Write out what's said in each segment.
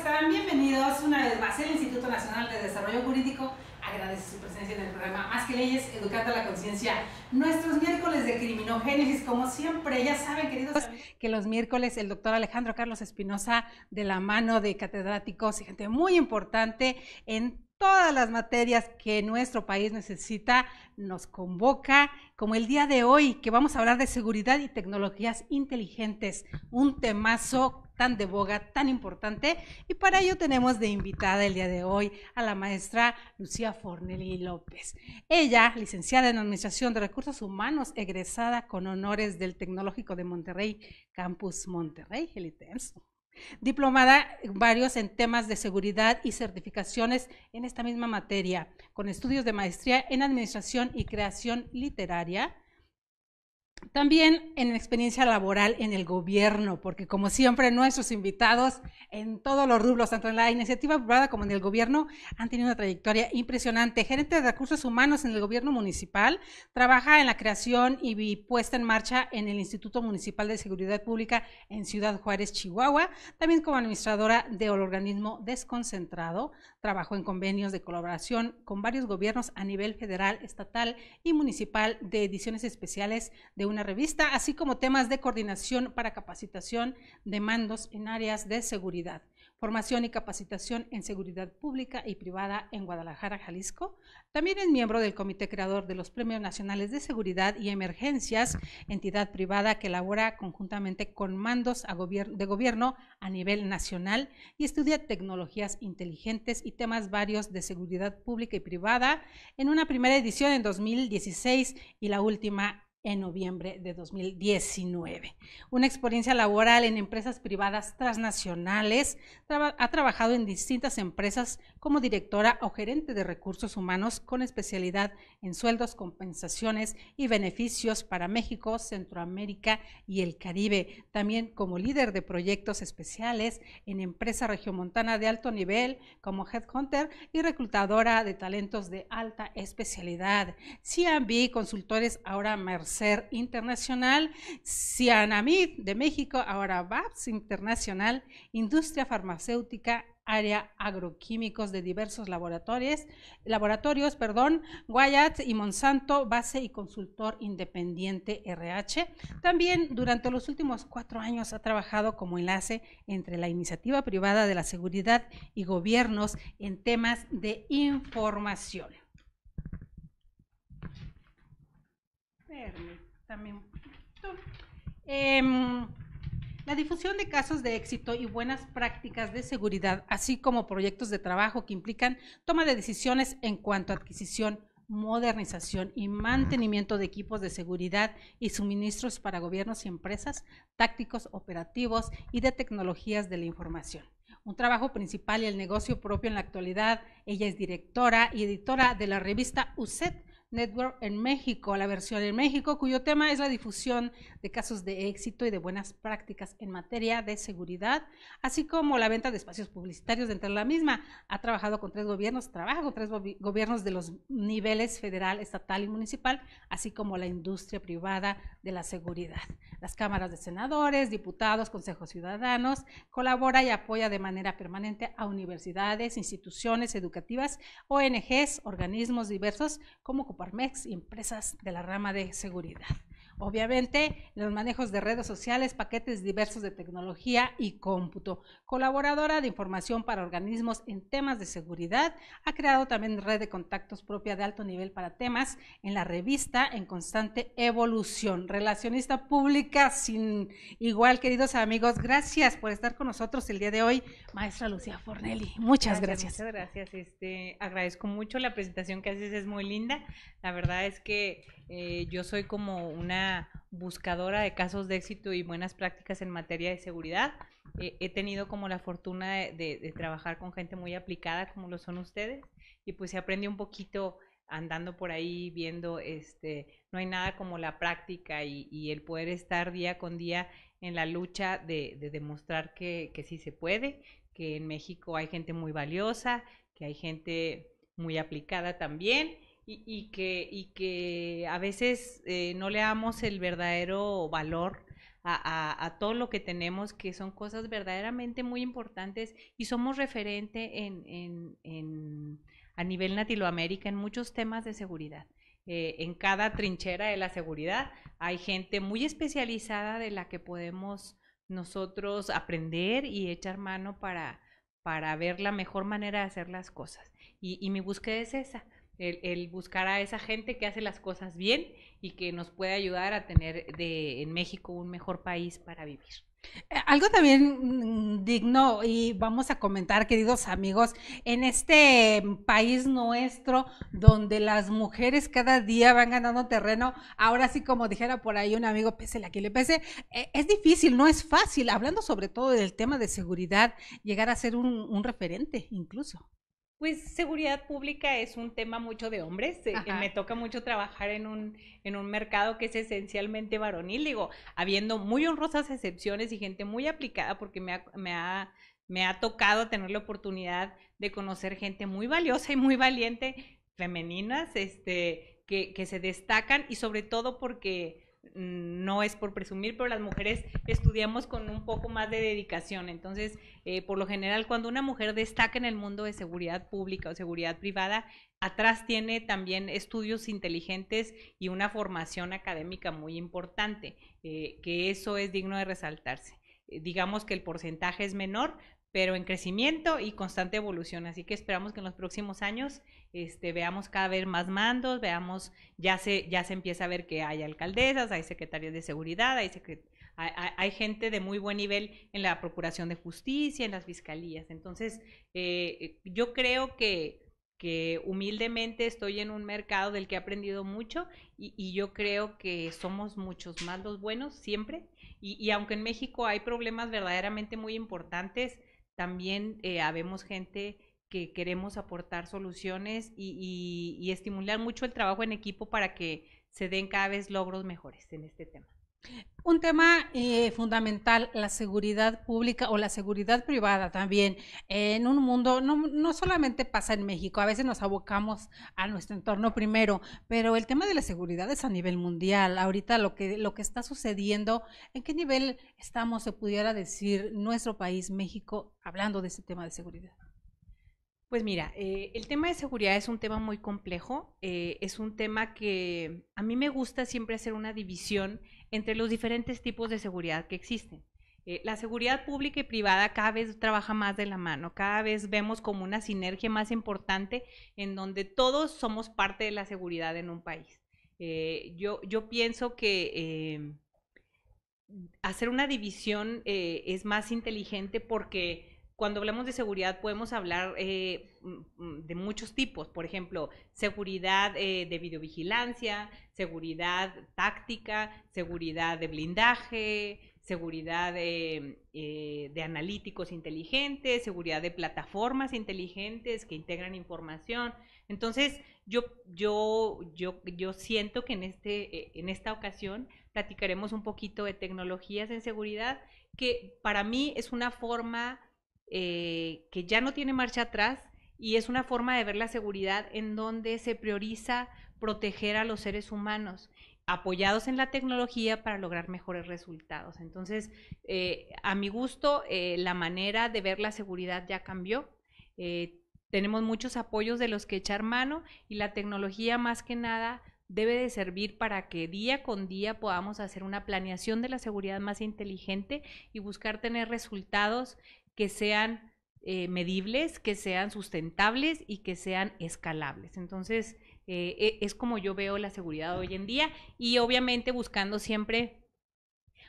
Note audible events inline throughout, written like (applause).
estarán Bienvenidos una vez más. El Instituto Nacional de Desarrollo Jurídico agradece su presencia en el programa Más que Leyes, Educando la Conciencia. Nuestros miércoles de criminogénesis, como siempre, ya saben, queridos pues que los miércoles el doctor Alejandro Carlos Espinosa, de la mano de catedráticos y gente muy importante en todas las materias que nuestro país necesita, nos convoca, como el día de hoy, que vamos a hablar de seguridad y tecnologías inteligentes, un temazo tan de boga, tan importante. Y para ello tenemos de invitada el día de hoy a la maestra Lucía Fornelli López. Ella, licenciada en Administración de Recursos Humanos, egresada con honores del Tecnológico de Monterrey, Campus Monterrey, el Diplomada varios en temas de seguridad y certificaciones en esta misma materia, con estudios de maestría en administración y creación literaria también en experiencia laboral en el gobierno, porque como siempre nuestros invitados en todos los rubros, tanto en la iniciativa privada como en el gobierno, han tenido una trayectoria impresionante. Gerente de recursos humanos en el gobierno municipal, trabaja en la creación y puesta en marcha en el Instituto Municipal de Seguridad Pública en Ciudad Juárez, Chihuahua. También como administradora del organismo desconcentrado, trabajó en convenios de colaboración con varios gobiernos a nivel federal, estatal y municipal de ediciones especiales de una revista, así como temas de coordinación para capacitación de mandos en áreas de seguridad, formación y capacitación en seguridad pública y privada en Guadalajara, Jalisco. También es miembro del Comité Creador de los Premios Nacionales de Seguridad y Emergencias, entidad privada que elabora conjuntamente con mandos de gobierno a nivel nacional y estudia tecnologías inteligentes y temas varios de seguridad pública y privada en una primera edición en 2016 y la última en noviembre de 2019. Una experiencia laboral en empresas privadas transnacionales. ha trabajado en distintas empresas como directora o gerente de recursos humanos con especialidad en sueldos, compensaciones y beneficios para México, Centroamérica y el Caribe. También como líder de proyectos especiales en empresa regiomontana de alto nivel como headhunter y reclutadora de talentos de alta especialidad. Cianbi Consultores, ahora Mercer Internacional, Cianamid de México, ahora VAPS Internacional, Industria Farmacéutica área agroquímicos de diversos laboratorios, laboratorios perdón, Wyatt y Monsanto, base y consultor independiente RH. También durante los últimos cuatro años ha trabajado como enlace entre la iniciativa privada de la seguridad y gobiernos en temas de información. La difusión de casos de éxito y buenas prácticas de seguridad, así como proyectos de trabajo que implican toma de decisiones en cuanto a adquisición, modernización y mantenimiento de equipos de seguridad y suministros para gobiernos y empresas, tácticos, operativos y de tecnologías de la información. Un trabajo principal y el negocio propio en la actualidad. Ella es directora y editora de la revista USET, Network en México, la versión en México, cuyo tema es la difusión de casos de éxito y de buenas prácticas en materia de seguridad, así como la venta de espacios publicitarios dentro de la misma. Ha trabajado con tres gobiernos, trabaja con tres gobiernos de los niveles federal, estatal y municipal, así como la industria privada de la seguridad. Las cámaras de senadores, diputados, consejos ciudadanos, colabora y apoya de manera permanente a universidades, instituciones educativas, ONGs, organismos diversos, como Coparmex y empresas de la rama de seguridad. Obviamente, los manejos de redes sociales, paquetes diversos de tecnología y cómputo. Colaboradora de información para organismos en temas de seguridad, ha creado también red de contactos propia de alto nivel para temas en la revista en constante evolución. Relacionista pública sin igual, queridos amigos. Gracias por estar con nosotros el día de hoy, maestra Lucía Fornelli. Muchas gracias. Muchas gracias. Este, agradezco mucho la presentación que haces, es muy linda. La verdad es que eh, yo soy como una buscadora de casos de éxito y buenas prácticas en materia de seguridad. Eh, he tenido como la fortuna de, trabajar con gente muy aplicada como lo son ustedes y pues se aprende un poquito andando por ahí viendo, este, no hay nada como la práctica y, el poder estar día con día en la lucha de, demostrar que, que sí se puede, que en México hay gente muy valiosa, que hay gente muy aplicada también y, que, a veces eh, no le damos el verdadero valor a, todo lo que tenemos, que son cosas verdaderamente muy importantes y somos referente en, a nivel Latinoamérica en muchos temas de seguridad. Eh, en cada trinchera de la seguridad hay gente muy especializada de la que podemos nosotros aprender y echar mano para, ver la mejor manera de hacer las cosas. y mi búsqueda es esa, el, buscar a esa gente que hace las cosas bien y que nos puede ayudar a tener de, en México un mejor país para vivir. Eh, algo también mm, digno y vamos a comentar, queridos amigos, en este país nuestro donde las mujeres cada día van ganando terreno, ahora sí como dijera por ahí un amigo, pese la que le pese, eh, es difícil, no es fácil, hablando sobre todo del tema de seguridad, llegar a ser un referente incluso pues seguridad pública es un tema mucho de hombres. Eh, me toca mucho trabajar en un, en un mercado que es esencialmente varonil, digo, habiendo muy honrosas excepciones y gente muy aplicada, porque me ha, me tocado tener la oportunidad de conocer gente muy valiosa y muy valiente, femeninas, este, que se destacan y sobre todo porque Mm, no es por presumir, pero las mujeres estudiamos con un poco más de dedicación. Entonces, eh, por lo general, cuando una mujer destaca en el mundo de seguridad pública o seguridad privada, atrás tiene también estudios inteligentes y una formación académica muy importante, eh, que eso es digno de resaltarse eh, digamos que el porcentaje es menor, pero en crecimiento y constante evolución. Así que esperamos que en los próximos años este, veamos cada vez más mandos, veamos, ya se, ya se empieza a ver que hay alcaldesas, hay secretarios de seguridad, hay, hay, gente de muy buen nivel en la Procuración de Justicia, en las fiscalías. Entonces, eh, yo creo que humildemente estoy en un mercado del que he aprendido mucho y, yo creo que somos muchos mandos buenos siempre. y, aunque en México hay problemas verdaderamente muy importantes, también eh, habemos gente que queremos aportar soluciones y estimular mucho el trabajo en equipo para que se den cada vez logros mejores en este tema. Un tema eh, fundamental, la seguridad pública o la seguridad privada también. en un mundo, no, no, solamente pasa en México, a veces nos abocamos a nuestro entorno primero, pero el tema de la seguridad es a nivel mundial. Ahorita lo que, lo que está sucediendo, ¿en qué nivel estamos, se pudiera decir, nuestro país, México, hablando de este tema de seguridad? Pues mira, eh, el tema de seguridad es un tema muy complejo, eh, es un tema que a mí me gusta siempre hacer una división entre los diferentes tipos de seguridad que existen. Eh, la seguridad pública y privada cada vez trabaja más de la mano, cada vez vemos como una sinergia más importante en donde todos somos parte de la seguridad en un país. Eh, yo, pienso que eh, hacer una división es más inteligente porque cuando hablamos de seguridad podemos hablar eh, de muchos tipos, por ejemplo, seguridad eh, de videovigilancia, seguridad táctica, seguridad de blindaje, seguridad eh, de, analíticos inteligentes, seguridad de plataformas inteligentes que integran información. Entonces, yo, yo, yo, yo siento que en, este, en esta ocasión platicaremos un poquito de tecnologías en seguridad, que para mí es una forma eh, que ya no tiene marcha atrás y es una forma de ver la seguridad en donde se prioriza proteger a los seres humanos apoyados en la tecnología para lograr mejores resultados. Entonces, eh, a mi gusto, eh, la manera de ver la seguridad ya cambió. tenemos muchos apoyos de los que echar mano y la tecnología más que nada debe de servir para que día con día podamos hacer una planeación de la seguridad más inteligente y buscar tener resultados que sean eh, medibles, que sean sustentables y que sean escalables. Entonces, eh, e, es como yo veo la seguridad hoy en día y obviamente buscando siempre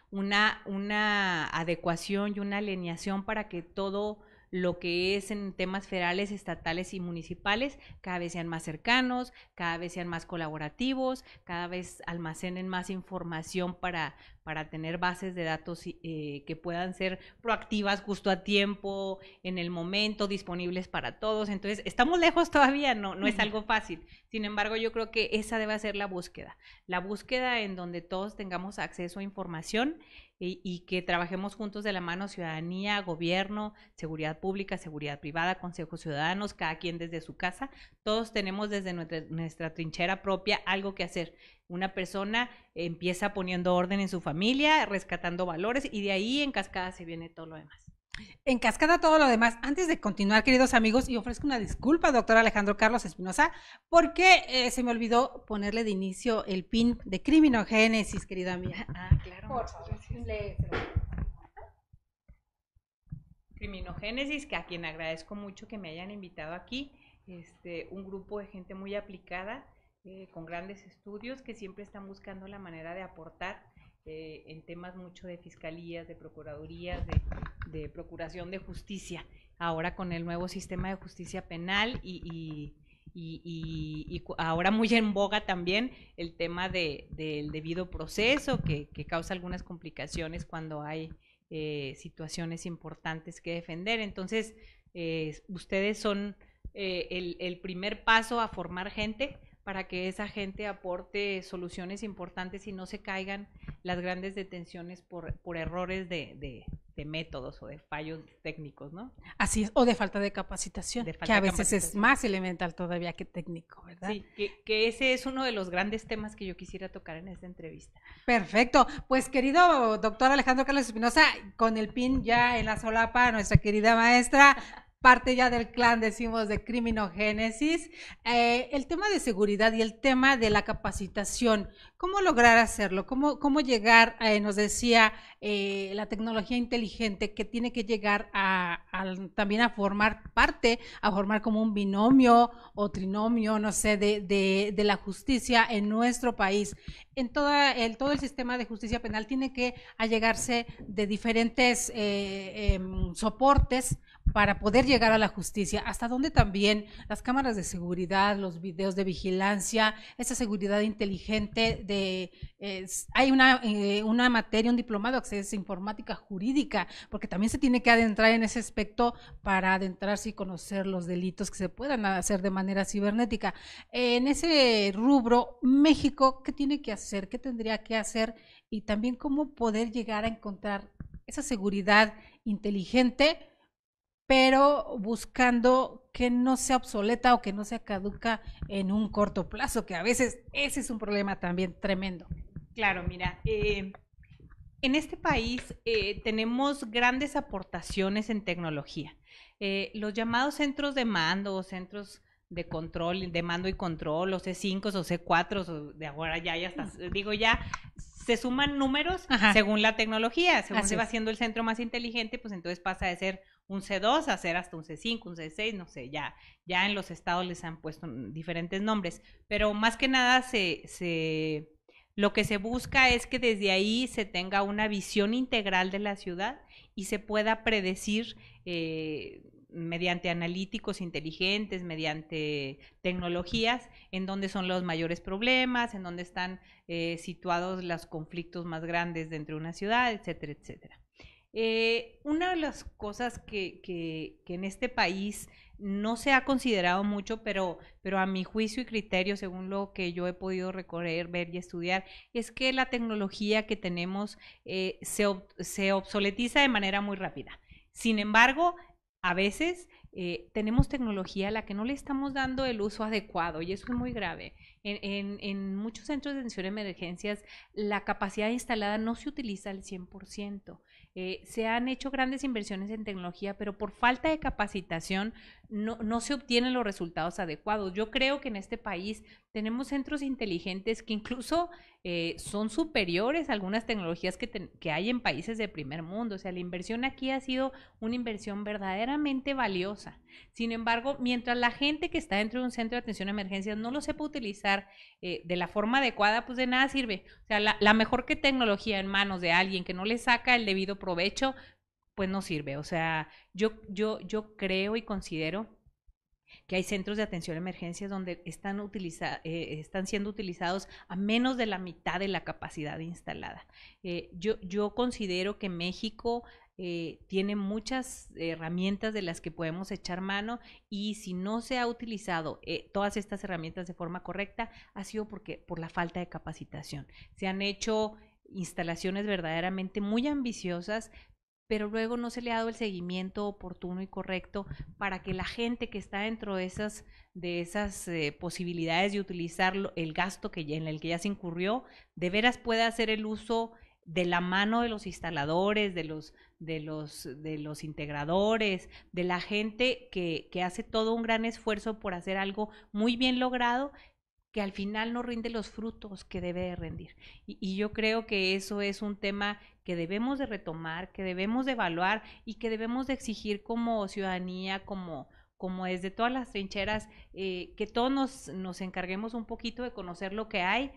una, una adecuación y una alineación para que todo lo que es en temas federales, estatales y municipales, cada vez sean más cercanos, cada vez sean más colaborativos, cada vez almacenen más información para, para tener bases de datos eh, que puedan ser proactivas justo a tiempo, en el momento, disponibles para todos. Entonces, estamos lejos todavía, no, no es algo fácil. Sin embargo, yo creo que esa debe ser la búsqueda, la búsqueda en donde todos tengamos acceso a información y, que trabajemos juntos de la mano ciudadanía, gobierno, seguridad pública, seguridad privada, consejos ciudadanos, cada quien desde su casa. Todos tenemos desde nuestra, nuestra trinchera propia algo que hacer. Una persona empieza poniendo orden en su familia, rescatando valores y de ahí en cascada se viene todo lo demás. En cascada todo lo demás, antes de continuar, queridos amigos, y ofrezco una disculpa, doctor Alejandro Carlos Espinosa, porque eh, se me olvidó ponerle de inicio el pin de criminogénesis, querida mía. Ah, claro. Por favor, Criminogénesis, que a quien agradezco mucho que me hayan invitado aquí, este, un grupo de gente muy aplicada, eh, con grandes estudios, que siempre están buscando la manera de aportar este, en temas mucho de fiscalías, de procuradurías, de, procuración de justicia, ahora con el nuevo sistema de justicia penal y, ahora muy en boga también el tema del debido proceso que, causa algunas complicaciones cuando hay eh, situaciones importantes que defender. Entonces, eh, ustedes son eh, el primer paso a formar gente para que esa gente aporte soluciones importantes y no se caigan las grandes detenciones por, por errores de, métodos o de fallos técnicos, ¿no? Así es, o de falta de capacitación, que a veces es más elemental todavía que técnico, ¿verdad? Sí, que, que, ese es uno de los grandes temas que yo quisiera tocar en esta entrevista. Perfecto, pues querido doctor Alejandro Carlos Espinosa, con el pin ya en la solapa, nuestra querida maestra, parte ya del clan, decimos, de criminogénesis, eh, el tema de seguridad y el tema de la capacitación, ¿cómo lograr hacerlo? ¿Cómo, cómo llegar, eh, nos decía, eh, la tecnología inteligente que tiene que llegar a, también a formar parte, a formar como un binomio o trinomio, no sé, de, de, de la justicia en nuestro país? En toda el, todo el sistema de justicia penal tiene que allegarse de diferentes em, soportes, para poder llegar a la justicia, hasta donde también las cámaras de seguridad, los videos de vigilancia, esa seguridad inteligente de eh, hay eh, una, materia, un diplomado que es informática jurídica, porque también se tiene que adentrar en ese aspecto para adentrarse y conocer los delitos que se puedan hacer de manera cibernética. En ese rubro, México, ¿qué tiene que hacer? ¿Qué tendría que hacer? Y también cómo poder llegar a encontrar esa seguridad inteligente pero buscando que no sea obsoleta o que no sea caduca en un corto plazo, que a veces ese es un problema también tremendo. Claro, mira, eh, en este país eh, tenemos grandes aportaciones en tecnología. Eh, los llamados centros de mando o centros de control, de mando y control, o C5 o C4, o de ahora ya, ya digo ya, se suman números según la tecnología, según se va haciendo el centro más inteligente, pues entonces pasa de ser un C2 a hasta un C5, un C6, no sé, ya, ya en los estados les han puesto diferentes nombres, pero más que nada se, lo que se busca es que desde ahí se tenga una visión integral de la ciudad y se pueda predecir eh, mediante analíticos inteligentes, mediante tecnologías, en dónde son los mayores problemas, en dónde están eh, situados los conflictos más grandes dentro de una ciudad, etcétera, etcétera. Eh, una de las cosas que, en este país no se ha considerado mucho, pero, pero a mi juicio y criterio, según lo que yo he podido recorrer, ver y estudiar, es que la tecnología que tenemos eh, se, obsoletiza de manera muy rápida. Sin embargo, a veces eh, tenemos tecnología a la que no le estamos dando el uso adecuado y eso es muy grave. En, en muchos centros de atención de emergencias la capacidad instalada no se utiliza al 100%. Eh, se han hecho grandes inversiones en tecnología, pero por falta de capacitación no, se obtienen los resultados adecuados. Yo creo que en este país tenemos centros inteligentes que incluso eh, son superiores a algunas tecnologías que, que hay en países de primer mundo. O sea, la inversión aquí ha sido una inversión verdaderamente valiosa. Sin embargo, mientras la gente que está dentro de un centro de atención a emergencias no lo sepa utilizar eh, de la forma adecuada, pues de nada sirve. O sea, la, la mejor que tecnología en manos de alguien que no le saca el debido provecho, pues no sirve. O sea, yo, yo, yo creo y considero que hay centros de atención a emergencias donde están, eh, están siendo utilizados a menos de la mitad de la capacidad instalada. Eh, yo, yo considero que México eh, tiene muchas herramientas de las que podemos echar mano y si no se ha utilizado todas estas herramientas de forma correcta ha sido porque por la falta de capacitación. Se han hecho instalaciones verdaderamente muy ambiciosas, pero luego no se le ha dado el seguimiento oportuno y correcto para que la gente que está dentro de esas, de esas eh, posibilidades de utilizar el gasto que ya, en el que ya se incurrió, de veras pueda hacer el uso de la mano de los instaladores, de los, de los, de los integradores, de la gente que hace todo un gran esfuerzo por hacer algo muy bien logrado que al final no rinde los frutos que debe de rendir. Y, yo creo que eso es un tema que debemos de retomar, que debemos de evaluar y que debemos de exigir como ciudadanía, como, como desde todas las trincheras, eh, que todos nos, encarguemos un poquito de conocer lo que hay,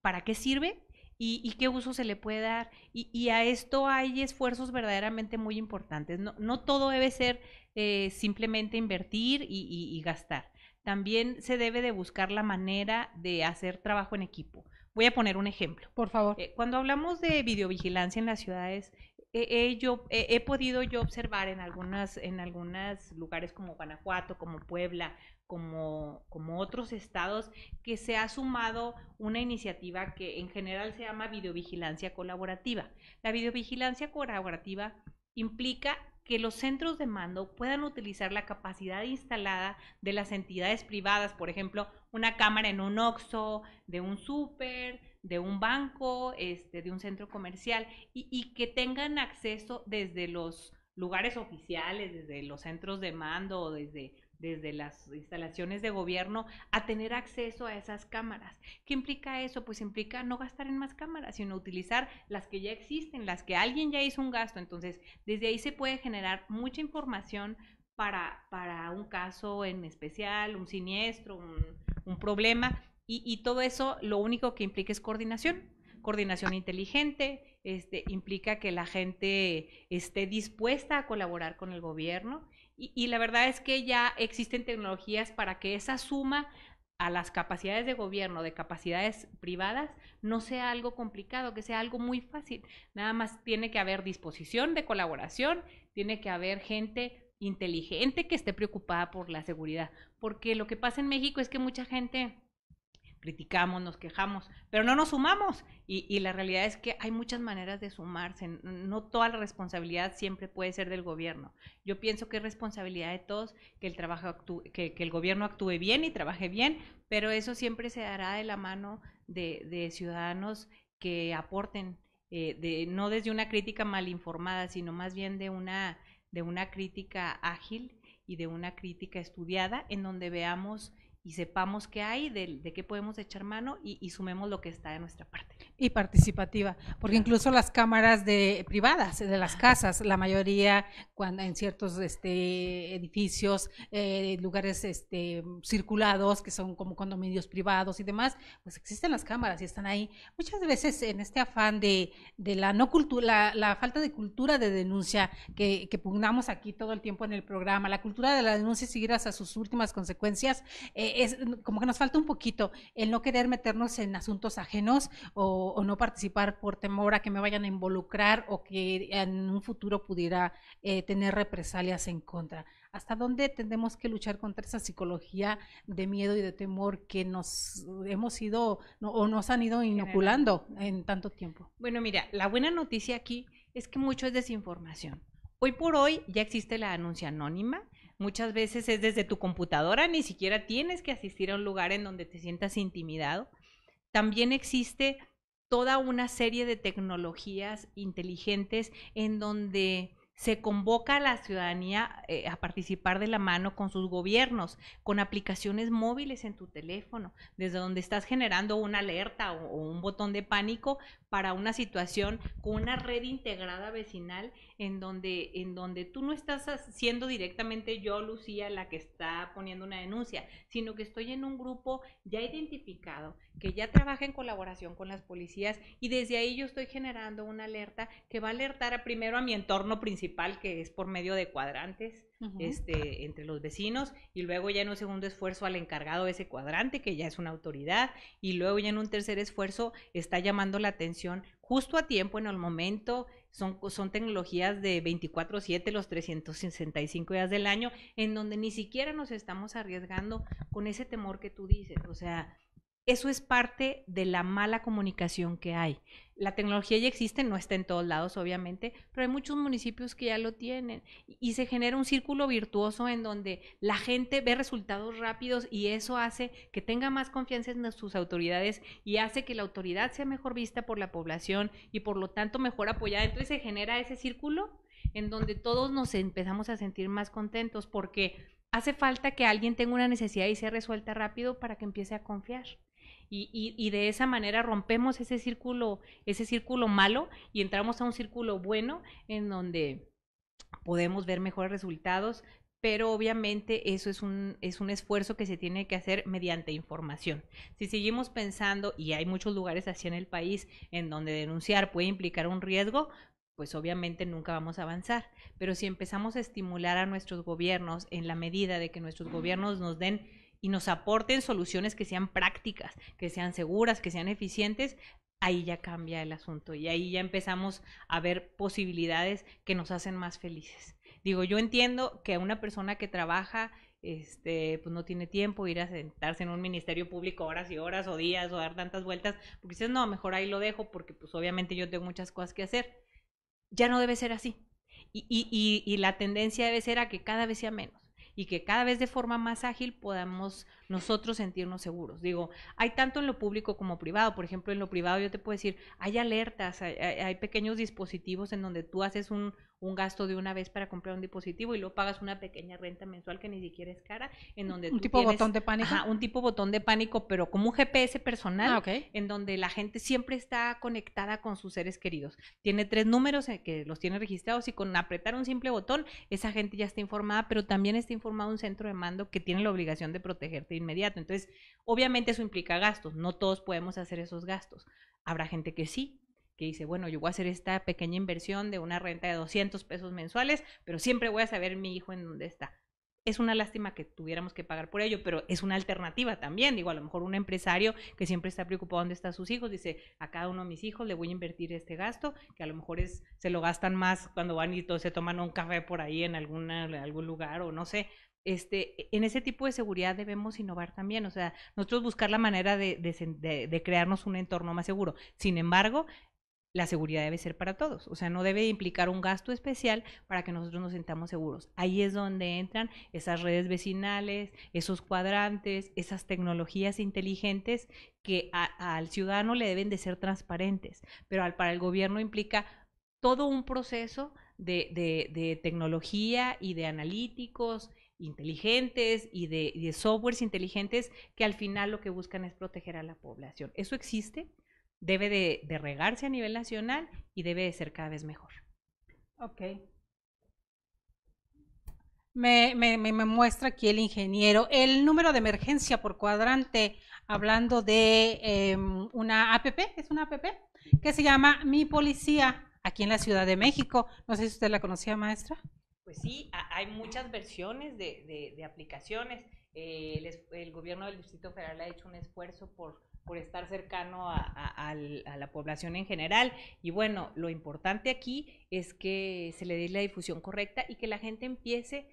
para qué sirve. Y, qué uso se le puede dar. Y, a esto hay esfuerzos verdaderamente muy importantes. No, todo debe ser eh, simplemente invertir y gastar también se debe de buscar la manera de hacer trabajo en equipo. Voy a poner un ejemplo. Por favor. Eh, cuando hablamos de videovigilancia en las ciudades, eh, eh, he podido yo observar en algunas en algunos lugares como Guanajuato, como Puebla, como, como otros estados, que se ha sumado una iniciativa que en general se llama videovigilancia colaborativa. La videovigilancia colaborativa implica que los centros de mando puedan utilizar la capacidad instalada de las entidades privadas, por ejemplo, una cámara en un OXO, de un súper, de un banco, este, de un centro comercial, y, y que tengan acceso desde los lugares oficiales, desde los centros de mando o desde desde las instalaciones de gobierno a tener acceso a esas cámaras. ¿Qué implica eso? Pues implica no gastar en más cámaras, sino utilizar las que ya existen, las que alguien ya hizo un gasto. Entonces, desde ahí se puede generar mucha información para, un caso en especial, un siniestro, un, problema, y, y todo eso lo único que implica es coordinación, coordinación inteligente, este, implica que la gente esté dispuesta a colaborar con el gobierno y, la verdad es que ya existen tecnologías para que esa suma a las capacidades de gobierno, de capacidades privadas, no sea algo complicado, que sea algo muy fácil. Nada más tiene que haber disposición de colaboración, tiene que haber gente inteligente que esté preocupada por la seguridad, porque lo que pasa en México es que mucha gente criticamos, nos quejamos, pero no nos sumamos. Y, la realidad es que hay muchas maneras de sumarse. No toda la responsabilidad siempre puede ser del gobierno. Yo pienso que es responsabilidad de todos que el, trabajo que, el gobierno actúe bien y trabaje bien, pero eso siempre se dará de la mano de, ciudadanos que aporten, eh, no desde una crítica mal informada, sino más bien de una, de una crítica ágil y de una crítica estudiada en donde veamos y sepamos qué hay, de, qué podemos echar mano y, sumemos lo que está de nuestra parte. Y participativa, porque incluso las cámaras de privadas de las casas, la mayoría cuando en ciertos este, edificios, eh, lugares este, circulados que son como condominios privados y demás, pues existen las cámaras y están ahí. Muchas veces en este afán de, de la no la, falta de cultura de denuncia que, que pugnamos aquí todo el tiempo en el programa, la cultura de la denuncia y seguir hasta sus últimas consecuencias, eh, es como que nos falta un poquito el no querer meternos en asuntos ajenos o, no participar por temor a que me vayan a involucrar o que en un futuro pudiera eh, tener represalias en contra. ¿Hasta dónde tendemos que luchar contra esa psicología de miedo y de temor que nos hemos ido o nos han ido inoculando en tanto tiempo? Bueno, mira, la buena noticia aquí es que mucho es desinformación. Hoy por hoy ya existe la anuncia anónima, Muchas veces es desde tu computadora, ni siquiera tienes que asistir a un lugar en donde te sientas intimidado. También existe toda una serie de tecnologías inteligentes en donde se convoca a la ciudadanía eh, a participar de la mano con sus gobiernos, con aplicaciones móviles en tu teléfono, desde donde estás generando una alerta o, un botón de pánico para una situación con una red integrada vecinal en donde, en donde tú no estás siendo directamente yo, Lucía, la que está poniendo una denuncia, sino que estoy en un grupo ya identificado, que ya trabaja en colaboración con las policías y desde ahí yo estoy generando una alerta que va a alertar primero a mi entorno principal que es por medio de cuadrantes este, entre los vecinos y luego ya en un segundo esfuerzo al encargado de ese cuadrante que ya es una autoridad y luego ya en un tercer esfuerzo está llamando la atención justo a tiempo en el momento son, son, tecnologías de 24/7 los 365 días del año, en donde ni siquiera nos estamos arriesgando con ese temor que tú dices. O sea, eso es parte de la mala comunicación que hay. La tecnología ya existe, no está en todos lados, obviamente, pero hay muchos municipios que ya lo tienen y se genera un círculo virtuoso en donde la gente ve resultados rápidos y eso hace que tenga más confianza en sus autoridades y hace que la autoridad sea mejor vista por la población y por lo tanto mejor apoyada. Entonces se genera ese círculo en donde todos nos empezamos a sentir más contentos porque hace falta que alguien tenga una necesidad y sea resuelta rápido para que empiece a confiar. Y, de esa manera rompemos ese círculo, ese círculo malo y entramos a un círculo bueno en donde podemos ver mejores resultados, pero obviamente eso es un, es un esfuerzo que se tiene que hacer mediante información. Si seguimos pensando, y hay muchos lugares así en el país en donde denunciar puede implicar un riesgo, pues obviamente nunca vamos a avanzar. Pero si empezamos a estimular a nuestros gobiernos en la medida de que nuestros gobiernos nos den y nos aporten soluciones que sean prácticas, que sean seguras, que sean eficientes, ahí ya cambia el asunto y ahí ya empezamos a ver posibilidades que nos hacen más felices. Digo, yo entiendo que a una persona que trabaja este, pues no tiene tiempo ir a sentarse en un ministerio público horas y horas o días o dar tantas vueltas, porque dices, no, mejor ahí lo dejo porque pues obviamente yo tengo muchas cosas que hacer. Ya no debe ser así. y la tendencia debe ser a que cada vez sea menos y que cada vez de forma más ágil podamos nosotros sentirnos seguros. Digo, hay tanto en lo público como privado. Por ejemplo, en lo privado yo te puedo decir, hay alertas, hay, pequeños dispositivos en donde tú haces un, un gasto de una vez para comprar un dispositivo y luego pagas una pequeña renta mensual que ni siquiera es cara, en donde un tipo botón de pánico, un tipo botón de pánico, pero como un GPS personal, ah, en donde la gente siempre está conectada con sus seres queridos. Tiene tres números eh, que los tiene registrados y con apretar un simple botón esa gente ya está informada, pero también está informado un centro de mando que tiene la obligación de protegerte y inmediato. Entonces, obviamente eso implica gastos, no todos podemos hacer esos gastos. Habrá gente que sí, que dice, bueno, yo voy a hacer esta pequeña inversión de una renta de 200 pesos mensuales, pero siempre voy a saber mi hijo en dónde está. Es una lástima que tuviéramos que pagar por ello, pero es una alternativa también. Digo, a lo mejor un empresario que siempre está preocupado dónde están sus hijos, dice, a cada uno de mis hijos le voy a invertir este gasto, que a lo mejor es, se lo gastan más cuando van y todos se toman un café por ahí en alguna, algún lugar o no sé. Este, e, en ese tipo de seguridad debemos innovar también, o sea, nosotros buscar la manera de, crearnos un entorno más seguro. Sin embargo, la seguridad debe ser para todos, o sea, no debe implicar un gasto especial para que nosotros nos sintamos seguros. Ahí es donde entran esas redes vecinales, esos cuadrantes, esas tecnologías inteligentes que al ciudadano le deben de ser transparentes, pero al, para el gobierno implica todo un proceso de, de tecnología y de analíticos inteligentes y de, softwares inteligentes que al final lo que buscan es proteger a la población. Eso existe, debe de, regarse a nivel nacional y debe de ser cada vez mejor. Ok. Me, me, me, muestra aquí el ingeniero el número de emergencia por cuadrante, hablando de em, una APP, es una APP que se llama Mi Policía aquí en la Ciudad de México. No sé si usted la conocía, maestra. Pues sí, hay muchas versiones de, de, aplicaciones. Eh, el, gobierno del Distrito Federal ha hecho un esfuerzo por, por estar cercano a, la población en general. Y bueno, lo importante aquí es que se le dé la difusión correcta y que la gente empiece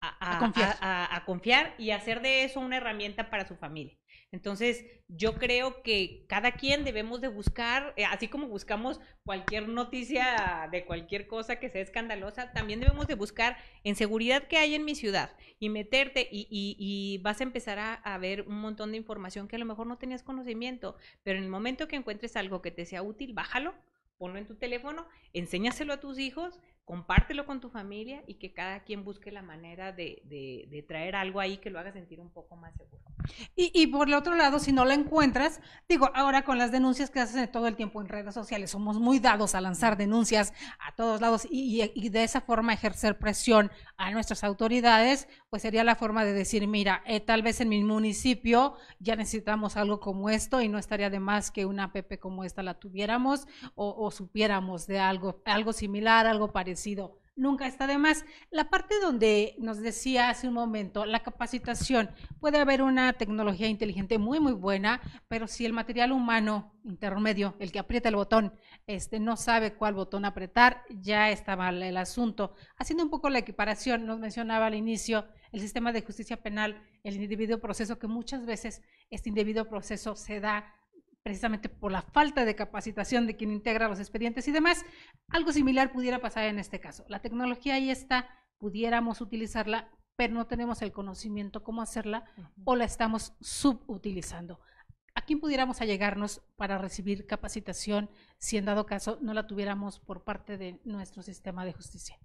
a, confiar. confiar y hacer de eso una herramienta para su familia. Entonces, yo creo que cada quien debemos de buscar, eh, así como buscamos cualquier noticia de cualquier cosa que sea escandalosa, también debemos de buscar en seguridad que hay en mi ciudad y meterte y, vas a empezar a, a, ver un montón de información que a lo mejor no tenías conocimiento, pero en el momento que encuentres algo que te sea útil, bájalo, ponlo en tu teléfono, enséñaselo a tus hijos, compártelo con tu familia y que cada quien busque la manera de, de, traer algo ahí que lo haga sentir un poco más seguro. Y, y, por el otro lado, si no la encuentras, digo, ahora con las denuncias que hacen todo el tiempo en redes sociales, somos muy dados a lanzar denuncias a todos lados y, y, de esa forma ejercer presión a nuestras autoridades, pues sería la forma de decir, mira, eh, tal vez en mi municipio ya necesitamos algo como esto y no estaría de más que una pp como esta la tuviéramos o, o supiéramos de algo, algo similar, algo parecido Nunca está de más. La parte donde nos decía hace un momento, la capacitación, puede haber una tecnología inteligente muy, muy buena, pero si el material humano intermedio, el que aprieta el botón, este, no sabe cuál botón apretar, ya está mal el asunto. Haciendo un poco la equiparación, nos mencionaba al inicio el sistema de justicia penal, el individuo proceso, que muchas veces este individuo proceso se da precisamente por la falta de capacitación de quien integra los expedientes y demás. Algo similar pudiera pasar en este caso. La tecnología ahí está, pudiéramos utilizarla, pero no tenemos el conocimiento cómo hacerla o la estamos subutilizando. ¿A quién pudiéramos allegarnos para recibir capacitación si en dado caso no la tuviéramos por parte de nuestro sistema de justicia?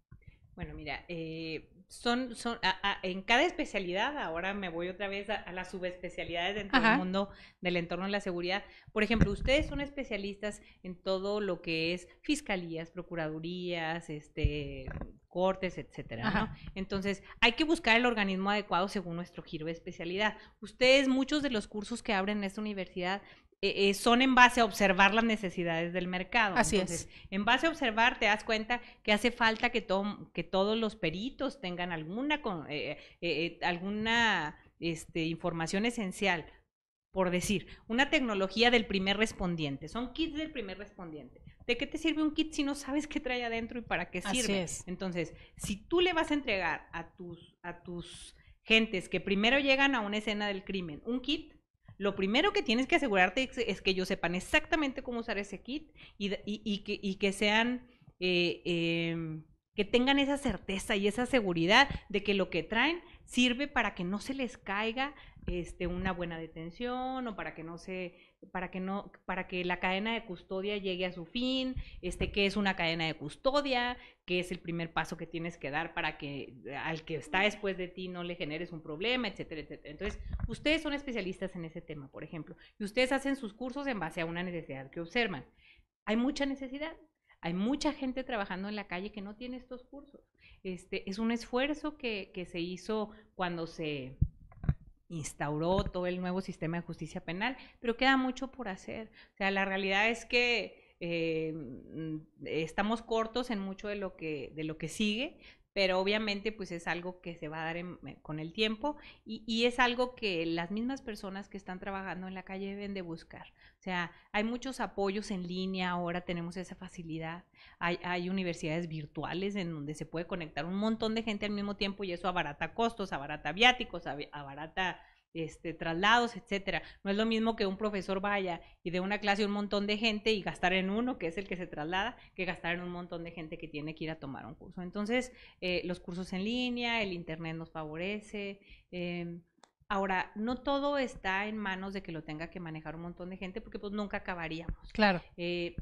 Bueno, mira, eh, son, son en cada especialidad, ahora me voy otra vez a, las subespecialidades dentro del mundo del entorno de la seguridad. Por ejemplo, ustedes son especialistas en todo lo que es fiscalías, procuradurías, este, cortes, etcétera, Entonces, hay que buscar el organismo adecuado según nuestro giro de especialidad. Ustedes, muchos de los cursos que abren en esta universidad eh, eh, son en base a observar las necesidades del mercado. Así Entonces, es. En base a observar, te das cuenta que hace falta que, que todos los peritos tengan alguna, con eh, alguna este, información esencial por decir, una tecnología del primer respondiente. Son kits del primer respondiente. ¿de qué te sirve un kit si no sabes qué trae adentro y para qué sirve? Entonces, si tú le vas a entregar a tus, a tus gentes que primero llegan a una escena del crimen un kit, lo primero que tienes que asegurarte es, que ellos sepan exactamente cómo usar ese kit y, que, sean... Eh, em, que tengan esa certeza y esa seguridad de que lo que traen sirve para que no se les caiga, este, una buena detención o para que no se, para que no, para que la cadena de custodia llegue a su fin, este, qué es una cadena de custodia, qué es el primer paso que tienes que dar para que al que está después de ti no le generes un problema, etcétera, etcétera. Entonces, ustedes son especialistas en ese tema, por ejemplo, y ustedes hacen sus cursos en base a una necesidad que observan. Hay mucha necesidad, hay mucha gente trabajando en la calle que no tiene estos cursos. Este, es un esfuerzo que, que se hizo cuando se instauró todo el nuevo sistema de justicia penal, pero queda mucho por hacer. O sea, la realidad es que eh, mm, estamos cortos en mucho de lo que, de lo que sigue pero obviamente pues es algo que se va a dar eh, con el tiempo y, y, es algo que las mismas personas que están trabajando en la calle deben de buscar. O sea, hay muchos apoyos en línea, ahora tenemos esa facilidad, hay, hay universidades virtuales en donde se puede conectar un montón de gente al mismo tiempo y eso abarata costos, abarata viáticos, abarata este, traslados, etcétera. No es lo mismo que un profesor vaya y de una clase un montón de gente y gastar en uno, que es el que se traslada, que gastar en un montón de gente que tiene que ir a tomar un curso. Entonces, eh, los cursos en línea, el internet nos favorece. Em, ahora, no todo está en manos de que lo tenga que manejar un montón de gente, porque pues nunca acabaríamos. Claro. Eh,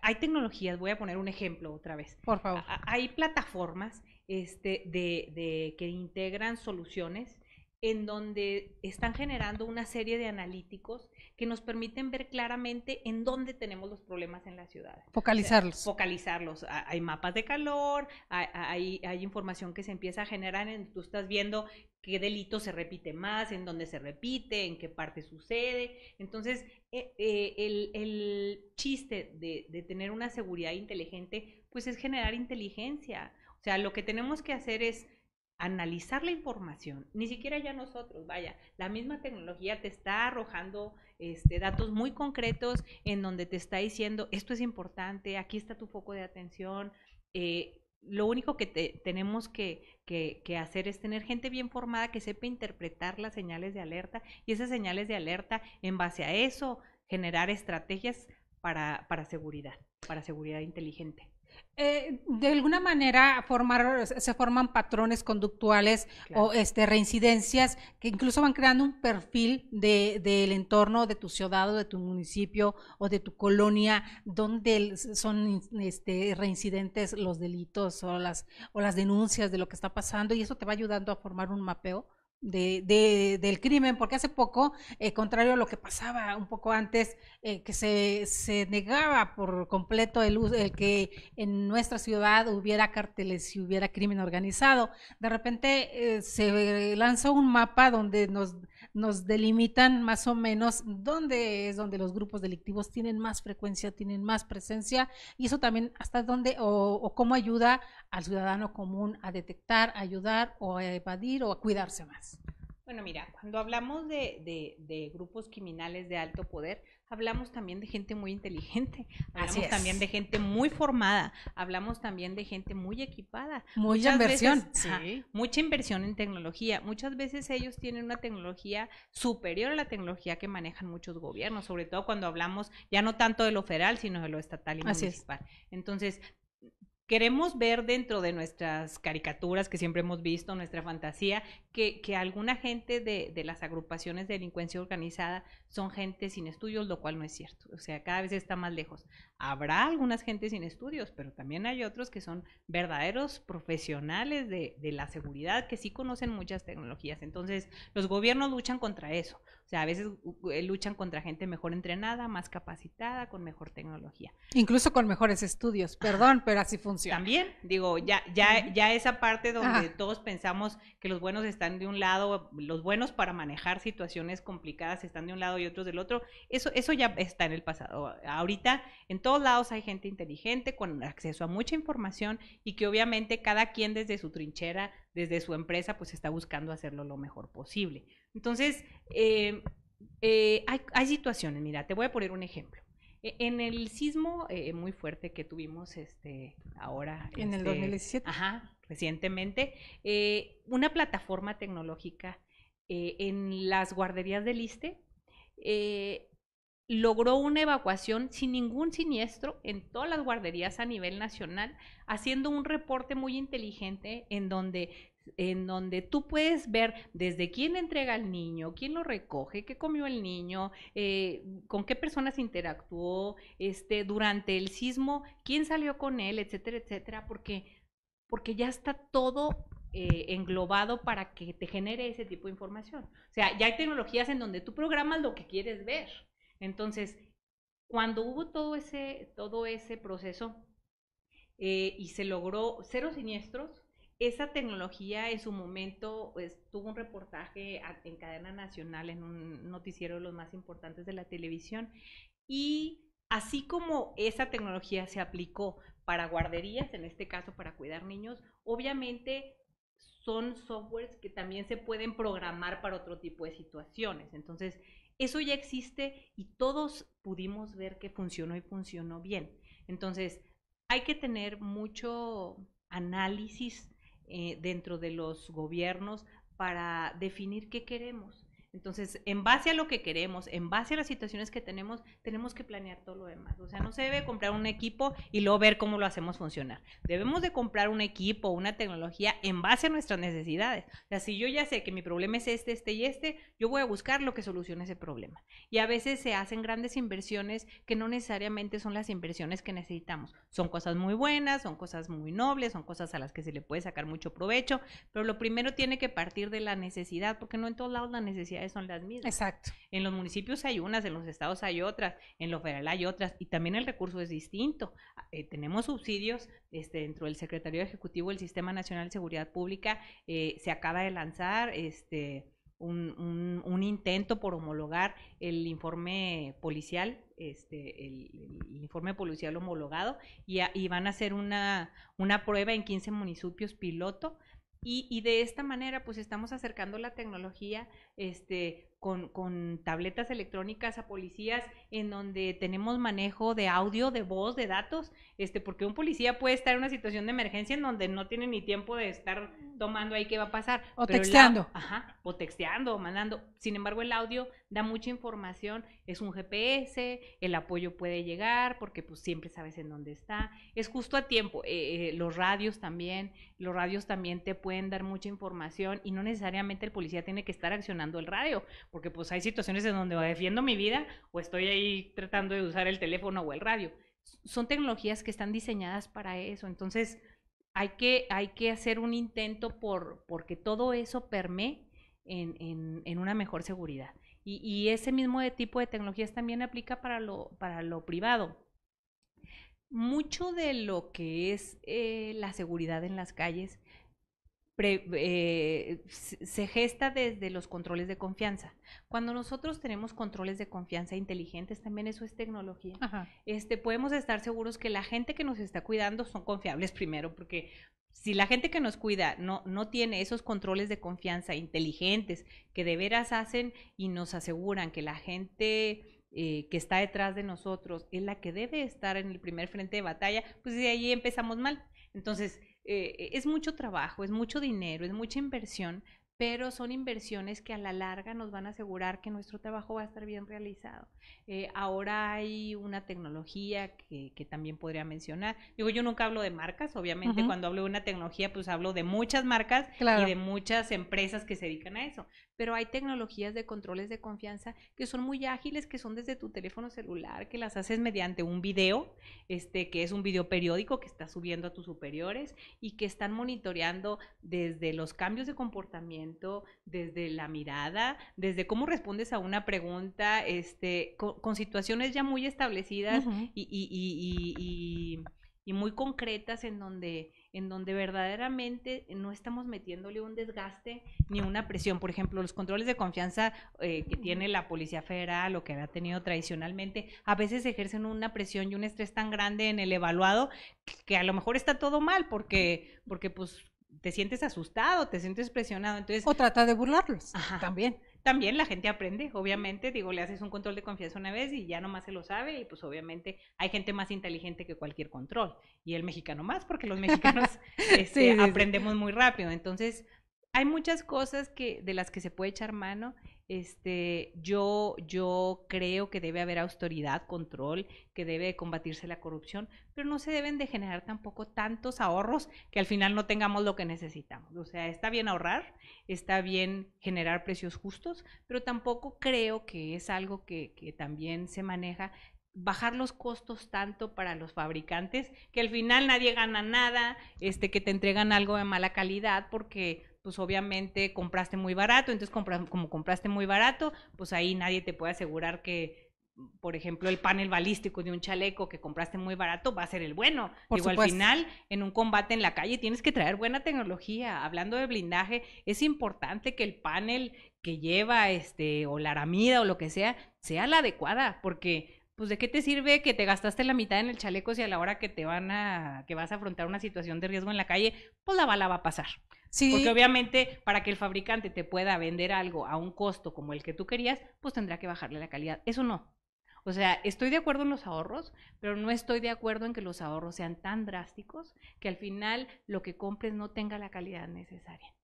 hay tecnologías, voy a poner un ejemplo otra vez. Por favor. hay plataformas este, de, de, que integran soluciones en donde están generando una serie de analíticos que nos permiten ver claramente en dónde tenemos los problemas en la ciudad. Focalizarlos. focalizarlos. Hay mapas de calor, hay, información que se empieza a generar, tú estás viendo qué delito se repite más, en dónde se repite, en qué parte sucede. Entonces, eh, eh, el, chiste de tener una seguridad inteligente, pues es generar inteligencia. O sea, lo que tenemos que hacer es analizar la información, ni siquiera ya nosotros, vaya, la misma tecnología te está arrojando este, datos muy concretos en donde te está diciendo, esto es importante, aquí está tu foco de atención. Eh, lo único que te, tenemos que, que, que, hacer es tener gente bien formada que sepa interpretar las señales de alerta y esas señales de alerta, en base a eso, generar estrategias para, para seguridad, para seguridad inteligente. Eh, de alguna manera formar, se forman patrones conductuales o este, reincidencias que incluso van creando un perfil del de, del entorno de tu ciudad o de tu municipio o de tu colonia donde son este, reincidentes los delitos o las, o las denuncias de lo que está pasando y eso te va ayudando a formar un mapeo del crimen, porque hace poco, eh, contrario a lo que pasaba un poco antes, eh, que se, negaba por completo el, el que en nuestra ciudad hubiera carteles y hubiera crimen organizado, de repente eh, se eh, lanzó un mapa donde nos nos delimitan más o menos dónde es donde los grupos delictivos tienen más frecuencia, tienen más presencia y eso también hasta dónde o, cómo ayuda al ciudadano común a detectar, a ayudar o a evadir o a cuidarse más. Bueno, mira, cuando hablamos de, de grupos criminales de alto poder, hablamos también de gente muy inteligente, (laughs) hablamos también de gente muy formada, hablamos también de gente muy equipada. Mucha inversión. sí. mucha inversión en tecnología. Muchas veces ellos tienen una tecnología superior a la tecnología que manejan muchos gobiernos, sobre todo cuando hablamos ya no tanto de lo federal, sino de lo estatal y así municipal. Entonces, queremos ver dentro de nuestras caricaturas que siempre hemos visto, nuestra fantasía, que, alguna gente de, las agrupaciones de delincuencia organizada son gente sin estudios, lo cual no es cierto. O sea, cada vez está más lejos. Habrá algunas gente sin estudios, pero también hay otros que son verdaderos profesionales de, de la seguridad, que sí conocen muchas tecnologías. Entonces, los gobiernos luchan contra eso sea, a veces eh, luchan contra gente mejor entrenada, más capacitada, con mejor tecnología. Incluso con mejores estudios, perdón, pero así funciona. También, digo, ya, ya, ya esa parte donde todos pensamos que los buenos están de un lado, los buenos para manejar situaciones complicadas están de un lado y otros del otro, eso, eso ya está en el pasado. Ahorita en todos lados hay gente inteligente con acceso a mucha información y que obviamente cada quien desde su trinchera, desde su empresa, pues está buscando hacerlo lo mejor posible. Entonces, eh, eh, hay, situaciones, mira, te voy a poner un ejemplo. E, en el sismo eh, muy fuerte que tuvimos este, ahora. En el 2017. Este, ajá, recientemente, una plataforma tecnológica en las guarderías del ISTE logró una evacuación sin ningún siniestro en todas las guarderías a nivel nacional, haciendo un reporte muy inteligente en donde en donde tú puedes ver desde quién entrega al niño, quién lo recoge, qué comió el niño, eh, con qué personas interactuó, este, durante el sismo, quién salió con él, etcétera, etcétera, porque, porque ya está todo eh, englobado para que te genere ese tipo de información. O sea, ya hay tecnologías en donde tú programas lo que quieres ver. Entonces, cuando hubo todo ese, todo ese proceso eh, y se logró cero siniestros, esa tecnología en su momento pues, tuvo un reportaje en cadena nacional, en un noticiero de los más importantes de la televisión. Y así como esa tecnología se aplicó para guarderías, en este caso para cuidar niños, obviamente son softwares que también se pueden programar para otro tipo de situaciones. Entonces, eso ya existe y todos pudimos ver que funcionó y funcionó bien. Entonces, hay que tener mucho análisis eh, dentro de los gobiernos para definir qué queremos. Entonces, en base a lo que queremos, en base a las situaciones que tenemos, tenemos que planear todo lo demás. O sea, no se debe comprar un equipo y luego ver cómo lo hacemos funcionar. Debemos de comprar un equipo, una tecnología en base a nuestras necesidades. O sea, si yo ya sé que mi problema es este, este y este, yo voy a buscar lo que solucione ese problema. Y a veces se hacen grandes inversiones que no necesariamente son las inversiones que necesitamos. Son cosas muy buenas, son cosas muy nobles, son cosas a las que se le puede sacar mucho provecho, pero lo primero tiene que partir de la necesidad, porque no en todos lados la necesidad son las mismas. Exacto. En los municipios hay unas, en los estados hay otras, en lo federal hay otras, y también el recurso es distinto. Ah, eh, tenemos subsidios este, dentro del Secretario Ejecutivo del Sistema Nacional de Seguridad Pública, eh, se acaba de lanzar este, un, intento por homologar el informe policial, este, el, informe policial homologado, y, van a hacer una, una prueba en 15 municipios piloto y, y, de esta manera, pues estamos acercando la tecnología este, con, tabletas electrónicas a policías en donde tenemos manejo de audio, de voz, de datos, este, porque un policía puede estar en una situación de emergencia en donde no tiene ni tiempo de estar tomando ahí qué va a pasar. O texteando. ajá, o texteando, o mandando. Sin embargo, el audio da mucha información, es un GPS, el apoyo puede llegar porque pues siempre sabes en dónde está, es justo a tiempo. Eh, eh, los radios también, los radios también te pueden dar mucha información y no necesariamente el policía tiene que estar accionando el radio porque pues hay situaciones en donde defiendo mi vida o estoy ahí tratando de usar el teléfono o el radio. Son tecnologías que están diseñadas para eso, entonces hay que, hay que hacer un intento por porque todo eso permee en, en, una mejor seguridad. Y, ese mismo tipo de tecnologías también aplica para lo, para lo privado. Mucho de lo que es eh, la seguridad en las calles eh, se gesta desde los controles de confianza. Cuando nosotros tenemos controles de confianza inteligentes, también eso es tecnología. Este, podemos estar seguros que la gente que nos está cuidando son confiables primero, porque si la gente que nos cuida no, no tiene esos controles de confianza inteligentes que de veras hacen y nos aseguran que la gente eh, que está detrás de nosotros es la que debe estar en el primer frente de batalla, pues de ahí empezamos mal. Entonces, eh, es mucho trabajo, es mucho dinero, es mucha inversión, pero son inversiones que a la larga nos van a asegurar que nuestro trabajo va a estar bien realizado. Eh, ahora hay una tecnología que, también podría mencionar. Digo, yo nunca hablo de marcas, obviamente cuando hablo de una tecnología, pues hablo de muchas marcas y de muchas empresas que se dedican a eso. Pero hay tecnologías de controles de confianza que son muy ágiles, que son desde tu teléfono celular, que las haces mediante un video, este, que es un video periódico que estás subiendo a tus superiores y que están monitoreando desde los cambios de comportamiento desde la mirada, desde cómo respondes a una pregunta, este, con, situaciones ya muy establecidas y, muy concretas en donde, en donde verdaderamente no estamos metiéndole un desgaste ni una presión. Por ejemplo, los controles de confianza eh, que tiene la Policía Federal o que ha tenido tradicionalmente, a veces ejercen una presión y un estrés tan grande en el evaluado que a lo mejor está todo mal porque, porque pues te sientes asustado, te sientes presionado. Entonces, o trata de burlarlos también. También la gente aprende, obviamente, digo, le haces un control de confianza una vez y ya nomás se lo sabe y pues obviamente hay gente más inteligente que cualquier control y el mexicano más porque los mexicanos (laughs) este, aprendemos muy rápido. Entonces, hay muchas cosas que, de las que se puede echar mano este, yo, yo creo que debe haber autoridad, control, que debe combatirse la corrupción, pero no se deben de generar tampoco tantos ahorros que al final no tengamos lo que necesitamos. O sea, está bien ahorrar, está bien generar precios justos, pero tampoco creo que es algo que, que también se maneja bajar los costos tanto para los fabricantes que al final nadie gana nada, este que te entregan algo de mala calidad porque pues obviamente compraste muy barato, entonces como compraste muy barato, pues ahí nadie te puede asegurar que, por ejemplo, el panel balístico de un chaleco que compraste muy barato va a ser el bueno. Digo, al final, en un combate en la calle tienes que traer buena tecnología. Hablando de blindaje, es importante que el panel que lleva este o la aramida o lo que sea sea la adecuada, porque pues de qué te sirve que te gastaste la mitad en el chaleco si a la hora que te van a, que vas a afrontar una situación de riesgo en la calle, pues la bala va a pasar. Sí. Porque obviamente para que el fabricante te pueda vender algo a un costo como el que tú querías, pues tendrá que bajarle la calidad. Eso no. O sea, estoy de acuerdo en los ahorros, pero no estoy de acuerdo en que los ahorros sean tan drásticos que al final lo que compres no tenga la calidad necesaria.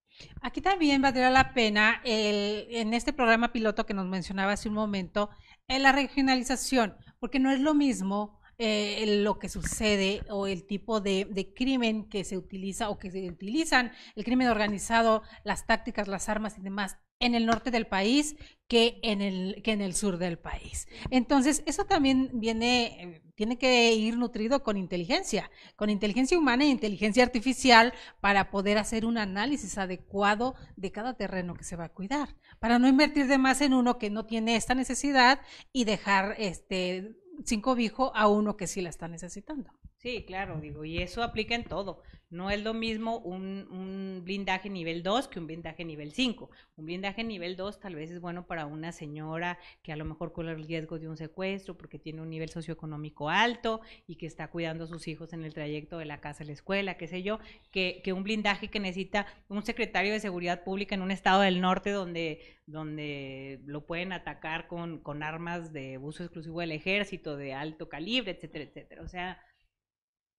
Aquí también valdría la pena, en este programa piloto que nos mencionaba hace un momento, en eh, la regionalización, porque no es lo mismo eh, lo que sucede o el tipo de, crimen que se utiliza o que se utilizan, el crimen organizado, las tácticas, las armas y demás en el norte del país que en el, que en el sur del país. Entonces, eso también viene, tiene que ir nutrido con inteligencia, con inteligencia humana e inteligencia artificial para poder hacer un análisis adecuado de cada terreno que se va a cuidar, para no invertir de más en uno que no tiene esta necesidad y dejar este sin cobijo a uno que sí la está necesitando. Sí, claro, digo, y eso aplica en todo. No es lo mismo un, blindaje nivel 2 que un blindaje nivel 5. Un blindaje nivel 2 tal vez es bueno para una señora que a lo mejor corre el riesgo de un secuestro porque tiene un nivel socioeconómico alto y que está cuidando a sus hijos en el trayecto de la casa a la escuela, qué sé yo, que, que un blindaje que necesita un secretario de seguridad pública en un estado del norte donde, donde lo pueden atacar con, con armas de uso exclusivo del ejército, de alto calibre, etcétera, etcétera. O sea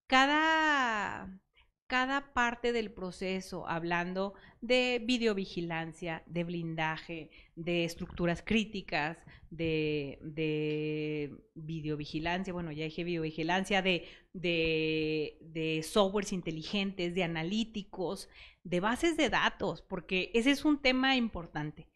cada, parte del proceso, hablando de videovigilancia, de blindaje, de estructuras críticas, de, videovigilancia, bueno, ya dije videovigilancia, de, de, softwares inteligentes, de analíticos, de bases de datos, porque ese es un tema importante.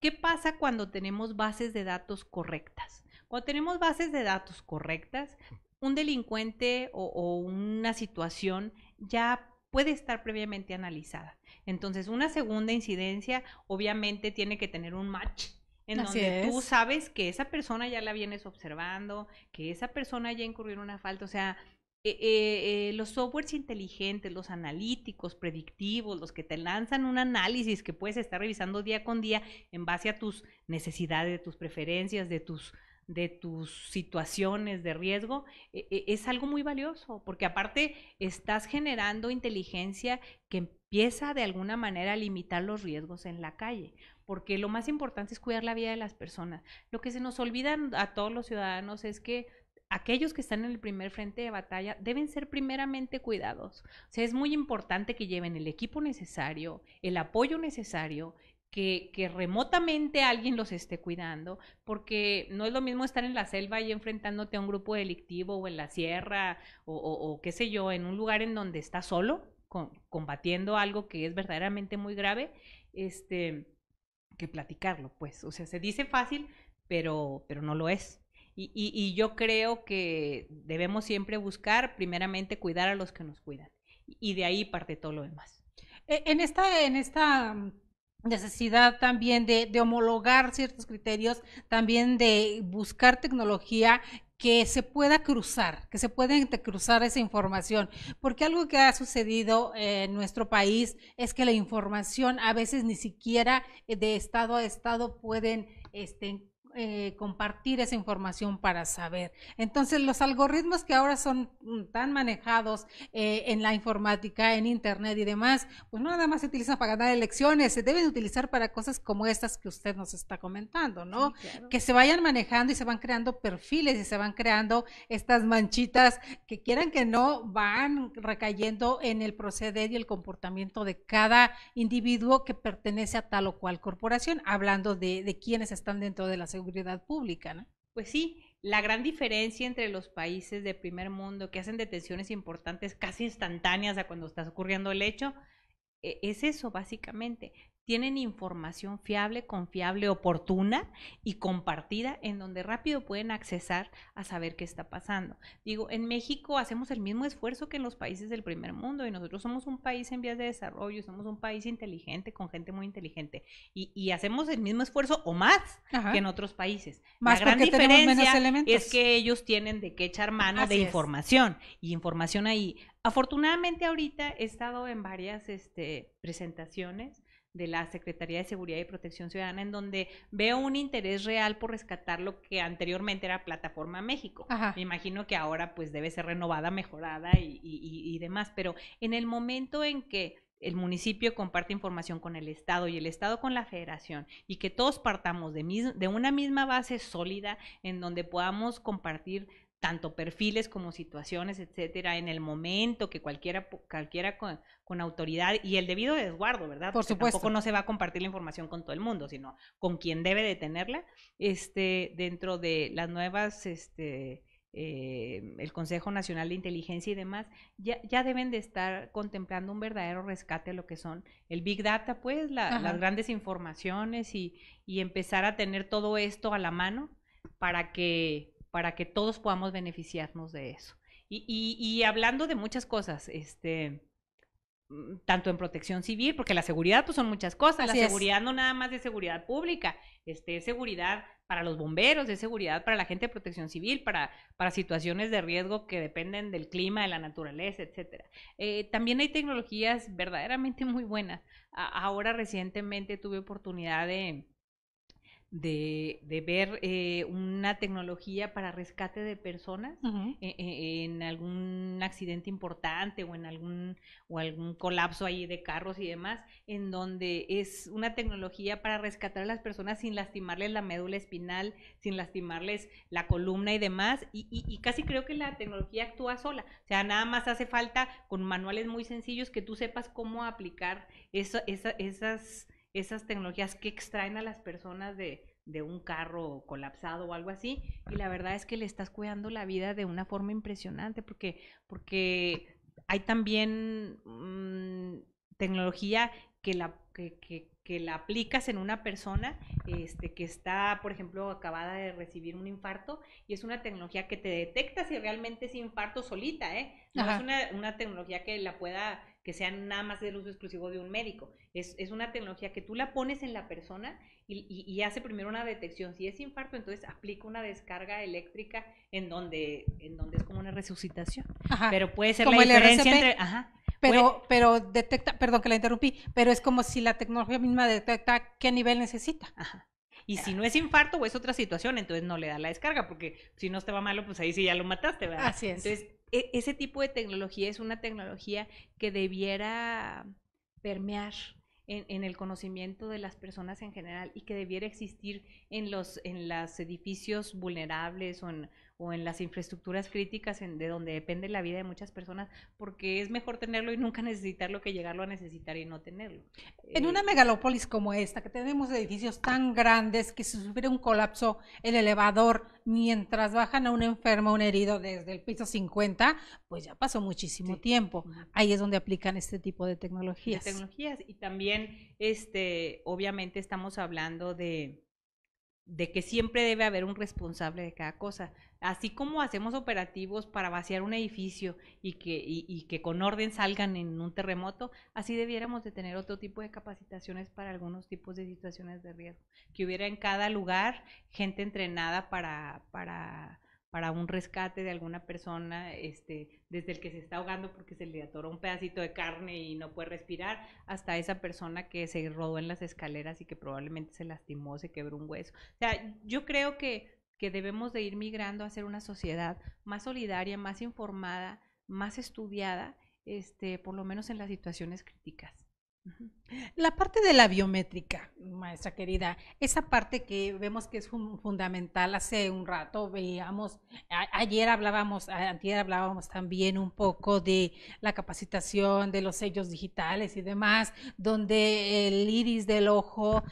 ¿Qué pasa cuando tenemos bases de datos correctas? Cuando tenemos bases de datos correctas, un delincuente o, una situación ya puede estar previamente analizada. Entonces, una segunda incidencia obviamente tiene que tener un match en donde tú sabes que esa persona ya la vienes observando, que esa persona ya incurrió en una falta, o sea, eh, eh, eh, los softwares inteligentes, los analíticos, predictivos, los que te lanzan un análisis que puedes estar revisando día con día en base a tus necesidades, de tus preferencias, de tus de tus situaciones de riesgo, e, e, es algo muy valioso, porque aparte estás generando inteligencia que empieza de alguna manera a limitar los riesgos en la calle, porque lo más importante es cuidar la vida de las personas. Lo que se nos olvida a todos los ciudadanos es que aquellos que están en el primer frente de batalla deben ser primeramente cuidados. O sea, es muy importante que lleven el equipo necesario, el apoyo necesario, que, remotamente alguien los esté cuidando, porque no es lo mismo estar en la selva y enfrentándote a un grupo delictivo o en la sierra o, qué sé yo, en un lugar en donde estás solo combatiendo algo que es verdaderamente muy grave, este, que platicarlo, pues, o sea, se dice fácil, pero, pero no lo es. Y, yo creo que debemos siempre buscar, primeramente, cuidar a los que nos cuidan. Y de ahí parte todo lo demás. E, en esta, en esta necesidad también de, homologar ciertos criterios, también de buscar tecnología que se pueda cruzar, que se pueda cruzar esa información, porque algo que ha sucedido en nuestro país es que la información a veces ni siquiera de estado a estado pueden este, eh, compartir esa información para saber. Entonces, los algoritmos que ahora son mm, tan manejados eh, en la informática, en Internet y demás, pues no nada más se utilizan para ganar elecciones, se deben utilizar para cosas como estas que usted nos está comentando, ¿no? Que se vayan manejando y se van creando perfiles y se van creando estas manchitas que quieran que no van recayendo en el proceder y el comportamiento de cada individuo que pertenece a tal o cual corporación, hablando de, de quienes están dentro de la seguridad pública, ¿no? Pues sí, la gran diferencia entre los países de primer mundo que hacen detenciones importantes casi instantáneas a cuando está ocurriendo el hecho, e, es eso básicamente tienen información fiable, confiable, oportuna y compartida en donde rápido pueden accesar a saber qué está pasando. Digo, en México hacemos el mismo esfuerzo que en los países del primer mundo y nosotros somos un país en vías de desarrollo, somos un país inteligente, con gente muy inteligente y, hacemos el mismo esfuerzo o más que en otros países. Más La gran diferencia es que ellos tienen de qué echar mano de información y información ahí. Afortunadamente ahorita he estado en varias este, presentaciones de la Secretaría de Seguridad y Protección Ciudadana, en donde veo un interés real por rescatar lo que anteriormente era Plataforma México. Me imagino que ahora pues debe ser renovada, mejorada y, demás, pero en el momento en que el municipio comparte información con el Estado y el Estado con la Federación y que todos partamos de, de una misma base sólida en donde podamos compartir tanto perfiles como situaciones, etcétera, en el momento que cualquiera, cualquiera con, autoridad y el debido desguardo, ¿verdad? Por supuesto. Tampoco no se va a compartir la información con todo el mundo, sino con quien debe de tenerla, este, dentro de las nuevas, este, eh, el Consejo Nacional de Inteligencia y demás, ya, ya, deben de estar contemplando un verdadero rescate a lo que son el Big Data, pues, las grandes informaciones y, y empezar a tener todo esto a la mano para que para que todos podamos beneficiarnos de eso. Y, hablando de muchas cosas, este mm, tanto en protección civil, porque la seguridad pues son muchas cosas, la seguridad no nada más de seguridad pública, este, es seguridad para los bomberos, es seguridad para la gente de protección civil, para, para situaciones de riesgo que dependen del clima, de la naturaleza, etcétera. Eh, también hay tecnologías verdaderamente muy buenas. ahora recientemente tuve oportunidad de, de, de ver eh, una tecnología para rescate de personas e, e, en, algún accidente importante o en algún, o algún colapso ahí de carros y demás, en donde es una tecnología para rescatar a las personas sin lastimarles la médula espinal, sin lastimarles la columna y demás, y, y, casi creo que la tecnología actúa sola, o sea, nada más hace falta con manuales muy sencillos que tú sepas cómo aplicar eso, esas esas tecnologías que extraen a las personas de, un carro colapsado o algo así, y la verdad es que le estás cuidando la vida de una forma impresionante, porque, porque hay también mm, tecnología que la, la aplicas en una persona este, que está, por ejemplo, acabada de recibir un infarto, y es una tecnología que te detecta si realmente es infarto solita, ¿eh? No es una, una tecnología que la pueda que sean nada más del uso exclusivo de un médico. Es, una tecnología que tú la pones en la persona y, hace primero una detección. Si es infarto, entonces aplica una descarga eléctrica en donde, en donde es como una resucitación. Pero puede ser como la diferencia entre... Ajá. Pero, pero detecta, perdón que la interrumpí, pero es como si la tecnología misma detecta qué nivel necesita. Y si no es infarto o es otra situación, entonces no le da la descarga, porque si no te va malo, pues ahí sí ya lo mataste, ¿verdad? Así es. Entonces, e-, ese tipo de tecnología es una tecnología que debiera permear en, el conocimiento de las personas en general y que debiera existir en los en los edificios vulnerables o en, o en las infraestructuras críticas en, de donde depende la vida de muchas personas, porque es mejor tenerlo y nunca (laughs) necesitarlo que llegarlo a necesitar y no tenerlo. En eh, una megalópolis como esta, que tenemos edificios tan grandes que si sufre un colapso el elevador mientras bajan a un enfermo, un herido desde el piso 50, pues ya pasó muchísimo tiempo. Ahí es donde aplican este tipo de tecnologías. tecnologías y también, este, obviamente estamos hablando de de que siempre debe haber un responsable de cada cosa. Así como hacemos operativos para vaciar un edificio y que, y, que con orden salgan en un terremoto, así debiéramos de tener otro tipo de capacitaciones para algunos tipos de situaciones de riesgo. Que hubiera en cada lugar gente entrenada para, para para un rescate de alguna persona, este, desde el que se está ahogando porque se le atoró un pedacito de carne y no puede respirar, hasta esa persona que se rodó en las escaleras y que probablemente se lastimó, se quebró un hueso. O sea, yo creo que, que debemos de ir migrando a ser una sociedad más solidaria, más informada, más estudiada, este, por lo menos en las situaciones críticas. La parte de la biométrica, maestra querida, esa parte que vemos que es fundamental hace un rato, veíamos, ayer hablábamos, ayer hablábamos también un poco de la capacitación de los sellos digitales y demás, donde el iris del ojo,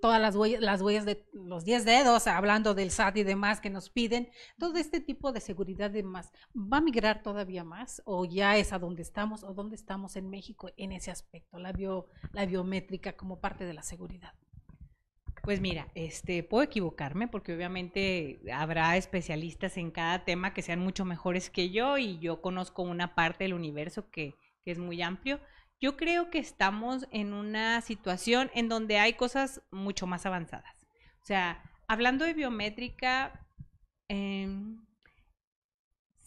todas las huellas, las huellas de los 10 dedos, hablando del SAT y demás que nos piden, todo este tipo de seguridad y demás, ¿va a migrar todavía más o ya es a donde estamos o dónde estamos en México en ese aspecto? la, biométrica como parte de la seguridad? Pues mira, este, puedo equivocarme porque obviamente habrá especialistas en cada tema que sean mucho mejores que yo y yo conozco una parte del universo que, es muy amplio. Yo creo que estamos en una situación en donde hay cosas mucho más avanzadas. O sea, hablando de biométrica, em,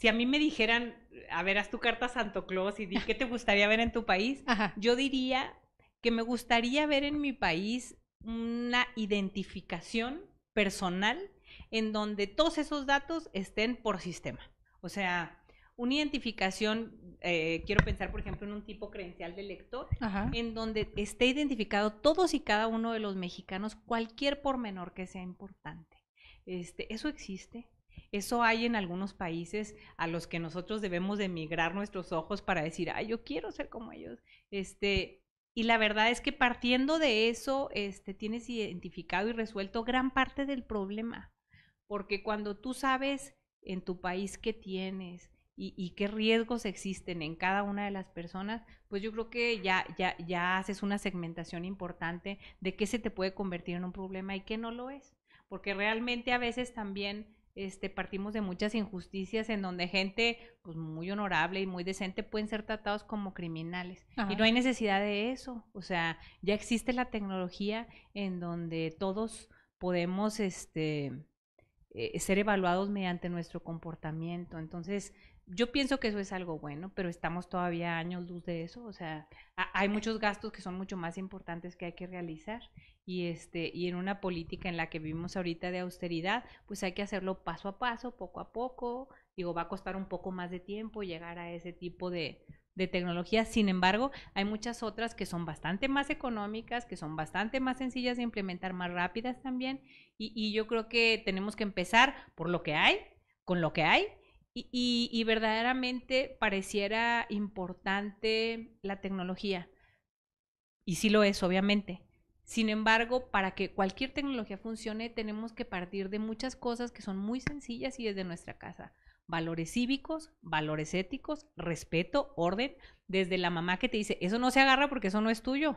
si a mí me dijeran, a ver, haz tu carta a Santo Claus y di qué te gustaría ver en tu país, yo diría que me gustaría ver en mi país una identificación personal en donde todos esos datos estén por sistema. O sea, una identificación, eh, quiero pensar por ejemplo en un tipo credencial de lector, en donde esté identificado todos y cada uno de los mexicanos, cualquier pormenor que sea importante. Este, eso existe, eso hay en algunos países a los que nosotros debemos de emigrar nuestros ojos para decir, ay, yo quiero ser como ellos. Este, y la verdad es que partiendo de eso, este, tienes identificado y resuelto gran parte del problema. Porque cuando tú sabes en tu país qué tienes y, y qué riesgos existen en cada una de las personas, pues yo creo que ya, ya, ya haces una segmentación importante de qué se te puede convertir en un problema y qué no lo es. Porque realmente a veces también este, partimos de muchas injusticias en donde gente pues, muy honorable y muy decente pueden ser tratados como criminales. Y no hay necesidad de eso. O sea, ya existe la tecnología en donde todos podemos este, eh, ser evaluados mediante nuestro comportamiento. Entonces, yo pienso que eso es algo bueno, pero estamos todavía años luz de eso. O sea, hay muchos gastos que son mucho más importantes que hay que realizar. Y, este, y en una política en la que vivimos ahorita de austeridad, pues hay que hacerlo paso a paso, poco a poco. Digo, va a costar un poco más de tiempo llegar a ese tipo de, de tecnología. Sin embargo, hay muchas otras que son bastante más económicas, que son bastante más sencillas de implementar, más rápidas también. Y, y yo creo que tenemos que empezar por lo que hay, con lo que hay y, y, verdaderamente pareciera importante la tecnología. Y sí lo es, obviamente. Sin embargo, para que cualquier tecnología funcione, tenemos que partir de muchas cosas que son muy sencillas y desde nuestra casa. Valores cívicos, valores éticos, respeto, orden, desde la mamá que te dice, eso no se agarra porque eso no es tuyo.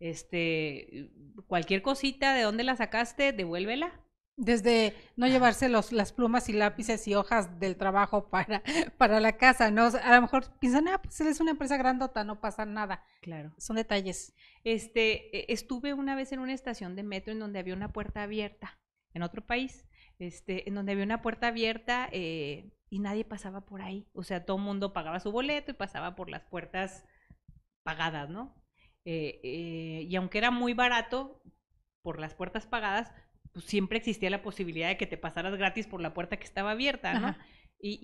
Este, cualquier cosita, ¿de dónde la sacaste? Devuélvela desde no llevarse los, las plumas y lápices y hojas del trabajo para, (laughs) para la casa, ¿no? A lo mejor piensan, ah, pues él es una empresa grandota, no pasa nada. Claro. Son detalles. Este, e, estuve una vez en una estación de metro en donde había una puerta abierta, en otro país, este, en donde había una puerta abierta eh, y nadie pasaba por ahí. O sea, todo el mundo pagaba su boleto y pasaba por las puertas pagadas, ¿no? Eh, eh, y aunque era muy barato, por las puertas pagadas, pues siempre existía la posibilidad de que te pasaras gratis por la puerta que estaba abierta, ¿no? Y,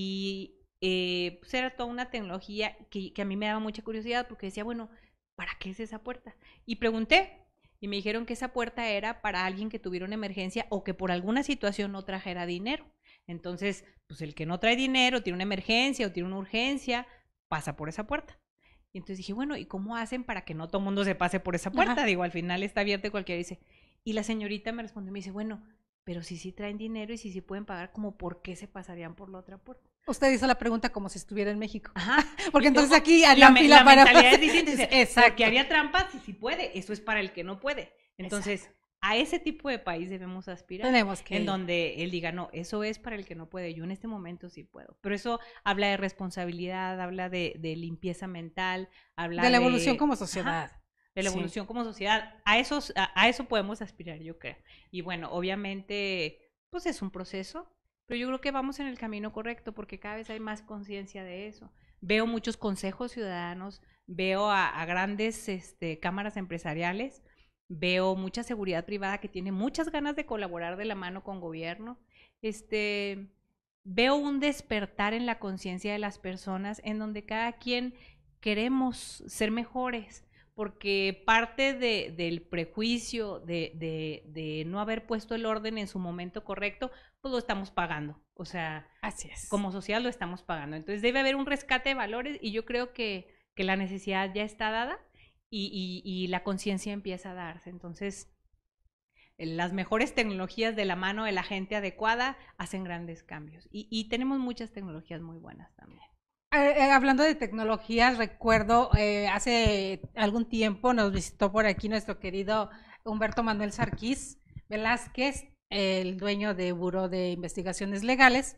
y, eh, pues, era toda una tecnología que, que, a mí me daba mucha curiosidad porque decía, bueno, ¿para qué es esa puerta? Y pregunté y me dijeron que esa puerta era para alguien que tuviera una emergencia o que por alguna situación no trajera dinero. Entonces, pues el que no trae dinero, tiene una emergencia o tiene una urgencia, pasa por esa puerta. Y entonces dije, bueno, ¿y cómo hacen para que no todo el mundo se pase por esa puerta? Digo, al final está abierta y cualquiera dice, y la señorita me respondió me dice, bueno, pero si sí traen dinero y si sí pueden pagar, como por qué se pasarían por la otra puerta. Usted hizo la pregunta como si estuviera en México. (laughs) Porque entonces aquí haría la, la mentalidad (laughs) Exacto. que haría trampas y si puede, eso es para el que no puede. Entonces, a ese tipo de país debemos aspirar. Tenemos que. En donde él diga, no, eso es para el que no puede. Yo en este momento sí puedo. Pero eso habla de responsabilidad, habla de, limpieza mental, habla de. la evolución como sociedad la evolución como sociedad. A, esos, a, eso podemos aspirar, yo creo. Y bueno, obviamente, pues es un proceso, pero yo creo que vamos en el camino correcto porque cada vez hay más conciencia de eso. Veo muchos consejos ciudadanos, veo a, grandes este, cámaras empresariales, veo mucha seguridad privada que tiene muchas ganas de colaborar de la mano con gobierno. Este, veo un despertar en la conciencia de las personas en donde cada quien queremos ser mejores, porque parte del prejuicio de, no haber puesto el orden en su momento correcto, pues lo estamos pagando. O sea, como sociedad lo estamos pagando. Entonces debe haber un rescate de valores y yo creo que, la necesidad ya está dada y, la conciencia empieza a darse. Entonces, las mejores tecnologías de la mano de la gente adecuada hacen grandes cambios. y tenemos muchas tecnologías muy buenas también. Eh, eh, hablando de tecnologías, recuerdo eh, hace algún tiempo nos visitó por aquí nuestro querido Humberto Manuel Sarquís Velázquez, el dueño de Buró de Investigaciones Legales,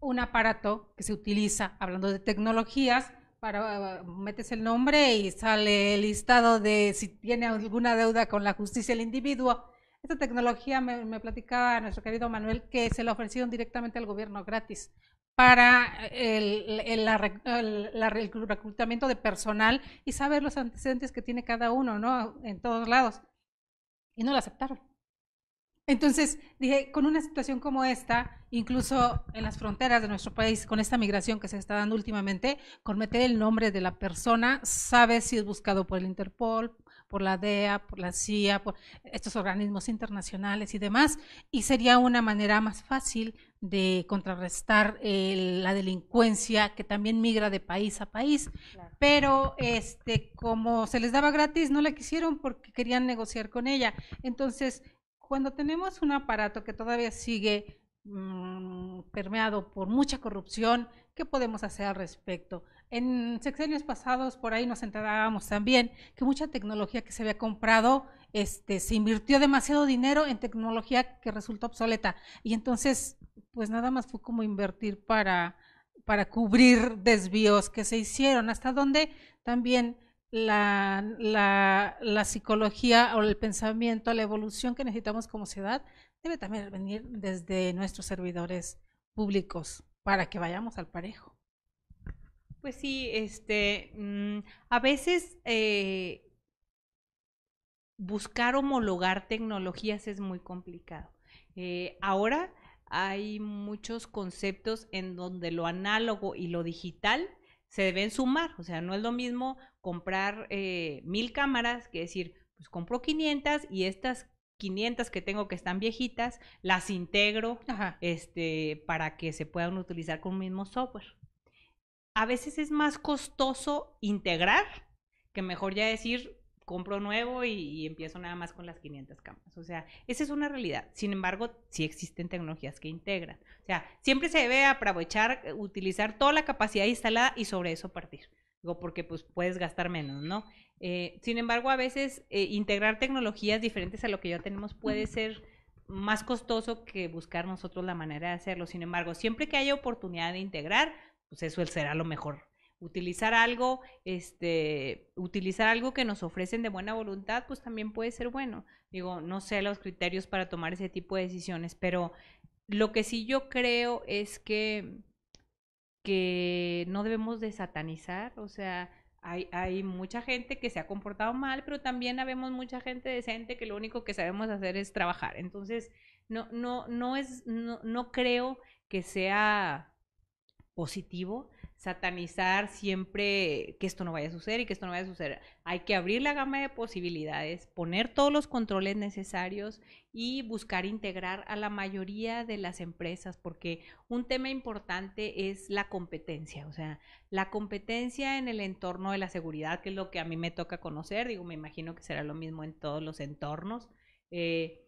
un aparato que se utiliza, hablando de tecnologías, para uh, metes el nombre y sale el listado de si tiene alguna deuda con la justicia el individuo. Esta tecnología me, me platicaba nuestro querido Manuel que se la ofrecieron directamente al gobierno gratis para el, reclutamiento de personal y saber los antecedentes que tiene cada uno, ¿no? En todos lados. Y no lo aceptaron. Entonces, dije, con una situación como esta, incluso en las fronteras de nuestro país, con esta migración que se está dando últimamente, con meter el nombre de la persona, sabe si es buscado por el Interpol, por la DEA, por la CIA, por estos organismos internacionales y demás, y sería una manera más fácil de contrarrestar la delincuencia que también migra de país a país, pero este como se les daba gratis no la quisieron porque querían negociar con ella. Entonces, cuando tenemos un aparato que todavía sigue mm, permeado por mucha corrupción, ¿qué podemos hacer al respecto? En sexenios pasados por ahí nos enterábamos también que mucha tecnología que se había comprado este, se invirtió demasiado dinero en tecnología que resultó obsoleta. Y entonces, pues nada más fue como invertir para, para cubrir desvíos que se hicieron, hasta donde también la, la, psicología o el pensamiento, la evolución que necesitamos como ciudad, debe también venir desde nuestros servidores públicos para que vayamos al parejo. Pues sí, este, mm, a veces eh, buscar homologar tecnologías es muy complicado. Eh, ahora hay muchos conceptos en donde lo análogo y lo digital se deben sumar. O sea, no es lo mismo comprar eh, mil cámaras que decir, pues compro 500 y estas 500 que tengo que están viejitas, las integro este, para que se puedan utilizar con el mismo software. A veces es más costoso integrar que mejor ya decir, compro nuevo y, empiezo nada más con las 500 camas. O sea, esa es una realidad. Sin embargo, sí existen tecnologías que integran. O sea, siempre se debe aprovechar, eh, utilizar toda la capacidad instalada y sobre eso partir. Digo, porque pues puedes gastar menos, ¿no? Eh, sin embargo, a veces eh, integrar tecnologías diferentes a lo que ya tenemos puede ser más costoso que buscar nosotros la manera de hacerlo. Sin embargo, siempre que haya oportunidad de integrar, pues eso será lo mejor utilizar algo, este, utilizar algo que nos ofrecen de buena voluntad, pues también puede ser bueno. Digo, no sé los criterios para tomar ese tipo de decisiones, pero lo que sí yo creo es que, que no debemos de satanizar, o sea, hay, hay, mucha gente que se ha comportado mal, pero también habemos mucha gente decente que lo único que sabemos hacer es trabajar. Entonces, no, no, no es, no, no creo que sea positivo, satanizar siempre que esto no vaya a suceder y que esto no vaya a suceder. Hay que abrir la gama de posibilidades, poner todos los controles necesarios y buscar integrar a la mayoría de las empresas, porque un tema importante es la competencia, o sea, la competencia en el entorno de la seguridad, que es lo que a mí me toca conocer, digo, me imagino que será lo mismo en todos los entornos. Eh,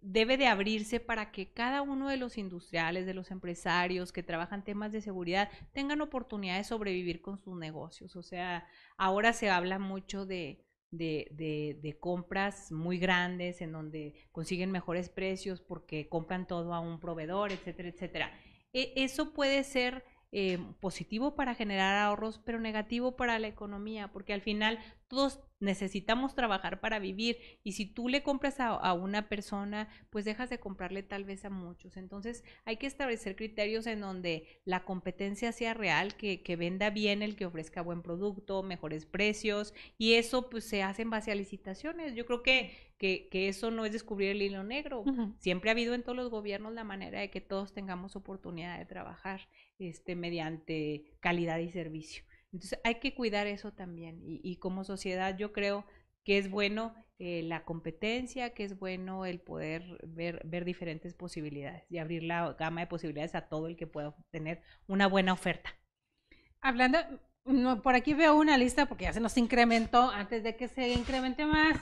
debe de abrirse para que cada uno de los industriales, de los empresarios que trabajan temas de seguridad tengan oportunidad de sobrevivir con sus negocios. O sea, ahora se habla mucho de, de, de, de, compras muy grandes en donde consiguen mejores precios porque compran todo a un proveedor, etcétera, etcétera. E, eso puede ser eh, positivo para generar ahorros, pero negativo para la economía, porque al final todos necesitamos trabajar para vivir y si tú le compras a, una persona, pues dejas de comprarle tal vez a muchos. Entonces hay que establecer criterios en donde la competencia sea real, que, venda bien el que ofrezca buen producto, mejores precios y eso pues se hace en base a licitaciones. Yo creo que, que, eso no es descubrir el hilo negro. Siempre ha habido en todos los gobiernos la manera de que todos tengamos oportunidad de trabajar este, mediante calidad y servicio. Entonces hay que cuidar eso también y, como sociedad yo creo que es bueno eh, la competencia, que es bueno el poder ver, ver diferentes posibilidades y abrir la gama de posibilidades a todo el que pueda tener una buena oferta. Hablando, por aquí veo una lista porque ya se nos incrementó antes de que se incremente más.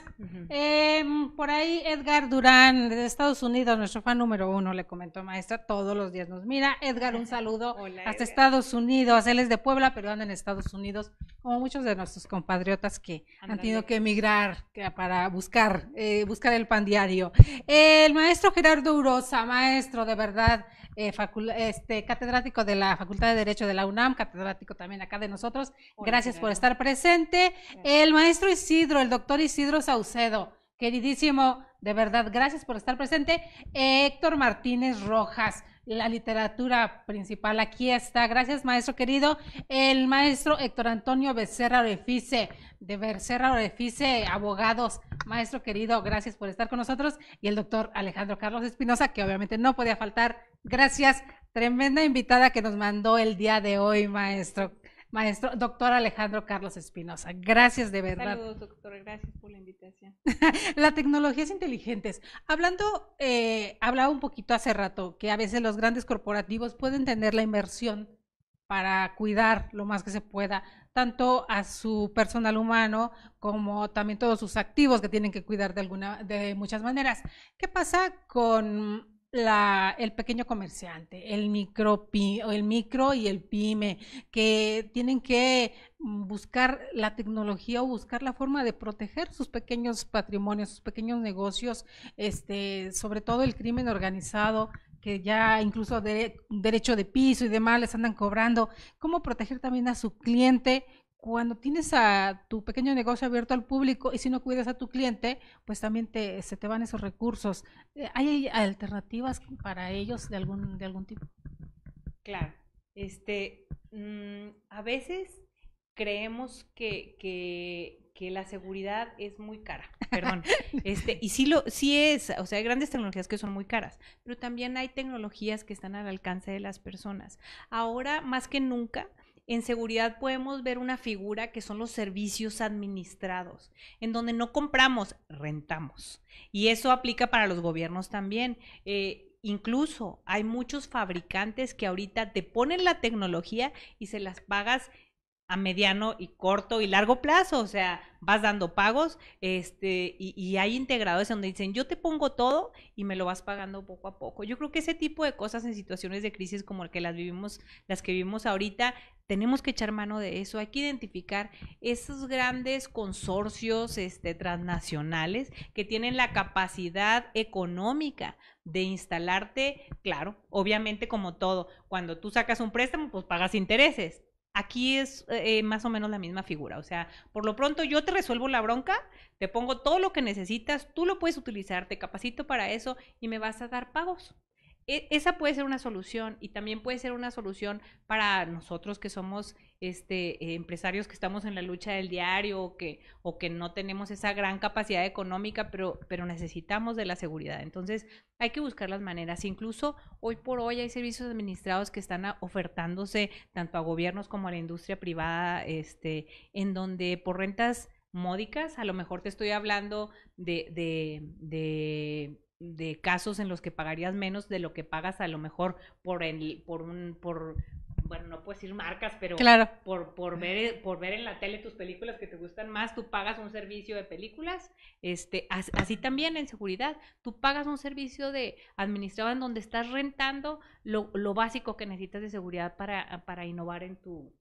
Em, por ahí Edgar Durán, de Estados Unidos, nuestro fan número uno, le comentó maestra, todos los días nos mira. Edgar, un saludo (laughs) Hola, hasta Estados Unidos. Él es de Puebla, pero anda en Estados Unidos, como muchos de nuestros compatriotas que han tenido que emigrar para buscar, eh, buscar el pan diario. (laughs) el maestro Gerardo Urosa, maestro, de verdad, eh, este, catedrático de la Facultad de Derecho de la UNAM, catedrático también acá de nosotros. Gracias por estar presente. El maestro Isidro, el doctor Isidro Saucedo. Queridísimo, de verdad, gracias por estar presente. Eh, Héctor Martínez Rojas, la literatura principal. Aquí está. Gracias, maestro querido. El maestro Héctor Antonio Becerra Orefice, de Becerra Orefice, abogados. Maestro querido, gracias por estar con nosotros. Y el doctor Alejandro Carlos Espinosa, que obviamente no podía faltar. Gracias. Tremenda invitada que nos mandó el día de hoy, maestro maestro, doctor Alejandro Carlos Espinosa. Gracias de verdad. Saludos, doctor. Gracias por la invitación. (laughs) la tecnologías inteligentes. Hablando, eh, hablaba un poquito hace rato que a veces los grandes corporativos pueden tener la inversión para cuidar lo más que se pueda, tanto a su personal humano como también todos sus activos que tienen que cuidar de alguna, de muchas maneras. ¿Qué pasa con el pequeño comerciante, el micro, el micro y el pyme, que tienen que buscar la tecnología o buscar la forma de proteger sus pequeños patrimonios, sus pequeños negocios, este, sobre todo el crimen organizado, que ya incluso derecho de piso y demás les andan cobrando, cómo proteger también a su cliente cuando tienes a tu pequeño negocio abierto al público y si no cuidas a tu cliente, pues también te, se te van esos recursos. Eh, ¿Hay alternativas para ellos de algún, de algún tipo? Claro. Este, mm, a veces creemos que, que, la seguridad es muy cara, perdón. (laughs) Este, y sí lo, sí es, o sea, hay grandes tecnologías que son muy caras, pero también hay tecnologías que están al alcance de las personas. Ahora, más que nunca, en seguridad podemos ver una figura que son los servicios administrados, en donde no compramos, rentamos. Y eso aplica para los gobiernos también. Eh, incluso hay muchos fabricantes que ahorita te ponen la tecnología y se las pagas a mediano y corto y largo plazo, o sea, vas dando pagos, este, y, y, hay integradores donde dicen, yo te pongo todo y me lo vas pagando poco a poco. Yo creo que ese tipo de cosas en situaciones de crisis como el que las vivimos, las que vivimos ahorita, tenemos que echar mano de eso, hay que identificar esos grandes consorcios este, transnacionales que tienen la capacidad económica de instalarte, claro, obviamente como todo, cuando tú sacas un préstamo, pues pagas intereses, Aquí es eh, más o menos la misma figura. O sea, por lo pronto yo te resuelvo la bronca, te pongo todo lo que necesitas, tú lo puedes utilizar, te capacito para eso y me vas a dar pagos. E, esa puede ser una solución y también puede ser una solución para nosotros que somos este, eh, empresarios que estamos en la lucha del diario o que, no tenemos esa gran capacidad económica, pero, necesitamos de la seguridad. Entonces hay que buscar las maneras. Incluso hoy por hoy hay servicios administrados que están ofertándose tanto a gobiernos como a la industria privada, este, en donde por rentas módicas, a lo mejor te estoy hablando de de casos en los que pagarías menos de lo que pagas a lo mejor por por un, por, bueno, no puedes decir marcas, pero claro. por, por, ver, por ver en la tele tus películas que te gustan más, tú pagas un servicio de películas, este, así también en seguridad, tú pagas un servicio de administrado en donde estás rentando lo, básico que necesitas de seguridad para, para innovar en tu,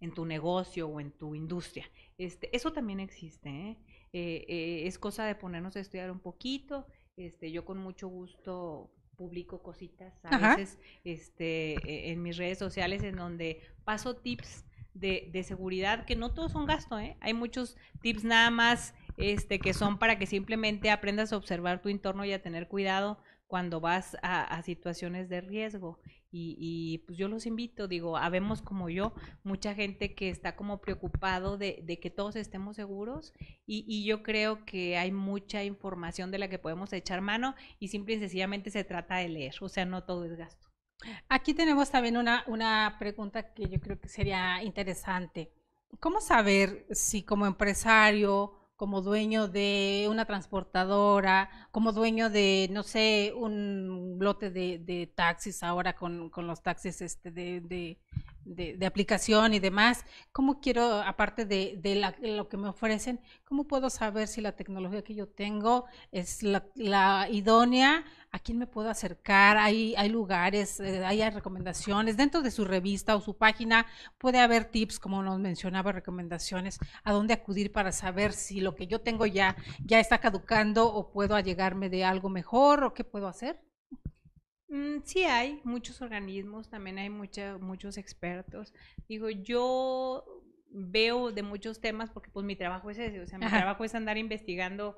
en tu negocio o en tu industria. Este, eso también existe, ¿eh? Eh, eh, es cosa de ponernos a estudiar un poquito este, yo con mucho gusto publico cositas a veces este, e, en mis redes sociales en donde paso tips de, seguridad, que no todos son gasto, ¿eh? hay muchos tips nada más este, que son para que simplemente aprendas a observar tu entorno y a tener cuidado cuando vas a, situaciones de riesgo. Y, pues yo los invito, digo, habemos como yo, mucha gente que está como preocupado de, que todos estemos seguros y, yo creo que hay mucha información de la que podemos echar mano y simple y sencillamente se trata de leer, o sea, no todo es gasto. Aquí tenemos también una, una pregunta que yo creo que sería interesante. ¿Cómo saber si como empresario como dueño de una transportadora, como dueño de, no sé, un lote de, taxis ahora con, los taxis este de, aplicación y demás, ¿cómo quiero, aparte de, lo que me ofrecen, cómo puedo saber si la tecnología que yo tengo es la, la idónea a quién me puedo acercar, hay, lugares, eh, hay recomendaciones. Dentro de su revista o su página puede haber tips, como nos mencionaba, recomendaciones, a dónde acudir para saber si lo que yo tengo ya, ya está caducando o puedo allegarme de algo mejor o qué puedo hacer. Mm, sí hay muchos organismos, también hay mucha, muchos expertos. Digo, yo veo de muchos temas porque pues mi trabajo es ese, o sea, mi trabajo es andar investigando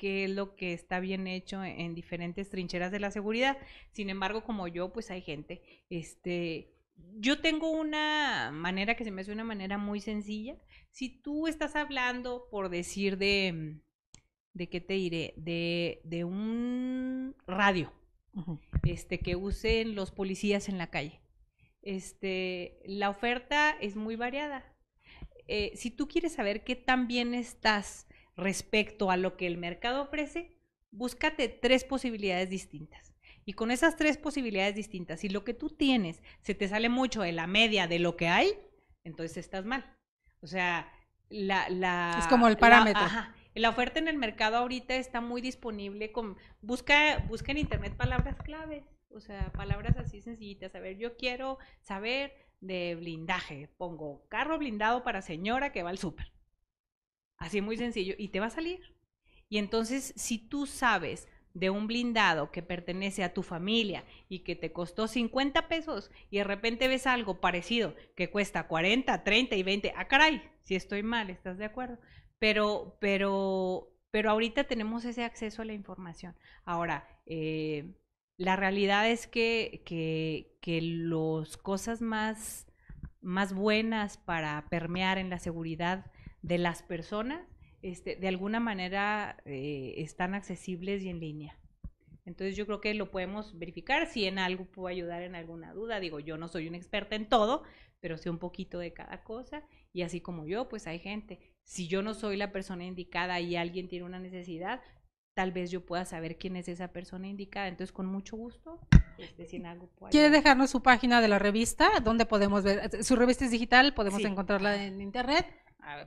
qué, es lo que está bien hecho en diferentes trincheras de la seguridad. Sin embargo, como yo, pues hay gente, este, yo tengo una manera que se me hace una manera muy sencilla. Si tú estás hablando, por decir, de, de qué te diré, de, de un radio, este, que usen los policías en la calle. Este, la oferta es muy variada. Eh, si tú quieres saber qué tan bien estás respecto a lo que el mercado ofrece, búscate tres posibilidades distintas. Y con esas tres posibilidades distintas, si lo que tú tienes se te sale mucho de la media de lo que hay, entonces estás mal. O sea, la... es como el parámetro. La, la oferta en el mercado ahorita está muy disponible. Con, busca, busca en internet palabras claves, o sea, palabras así sencillitas. A ver, yo quiero saber de blindaje. Pongo carro blindado para señora que va al súper. Así muy sencillo. Y te va a salir. Y entonces, si tú sabes de un blindado que pertenece a tu familia y que te costó 50 pesos y de repente ves algo parecido que cuesta 40, 30 y 20, ah, caray, si estoy mal, ¿estás de acuerdo? Pero, pero, pero ahorita tenemos ese acceso a la información. Ahora, eh, la realidad es que, que, que las cosas más, más buenas para permear en la seguridad de las personas, este, de alguna manera eh, están accesibles y en línea. Entonces yo creo que lo podemos verificar si en algo puedo ayudar en alguna duda. Digo, yo no soy una experta en todo, pero sé un poquito de cada cosa y así como yo, pues hay gente. Si yo no soy la persona indicada y alguien tiene una necesidad, tal vez yo pueda saber quién es esa persona indicada. Entonces, con mucho gusto, este, si en algo puedo ayudar. ¿Quiere dejarnos su página de la revista? ¿Dónde podemos ver? Su revista es digital, podemos encontrarla en internet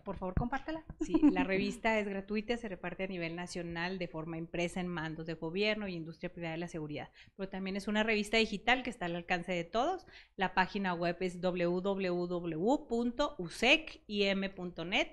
por favor, compártela. Sí, la revista es gratuita, se reparte a nivel nacional de forma impresa en mandos de gobierno y industria privada de la seguridad. Pero también es una revista digital que está al alcance de todos. La página web es www.usecim.net.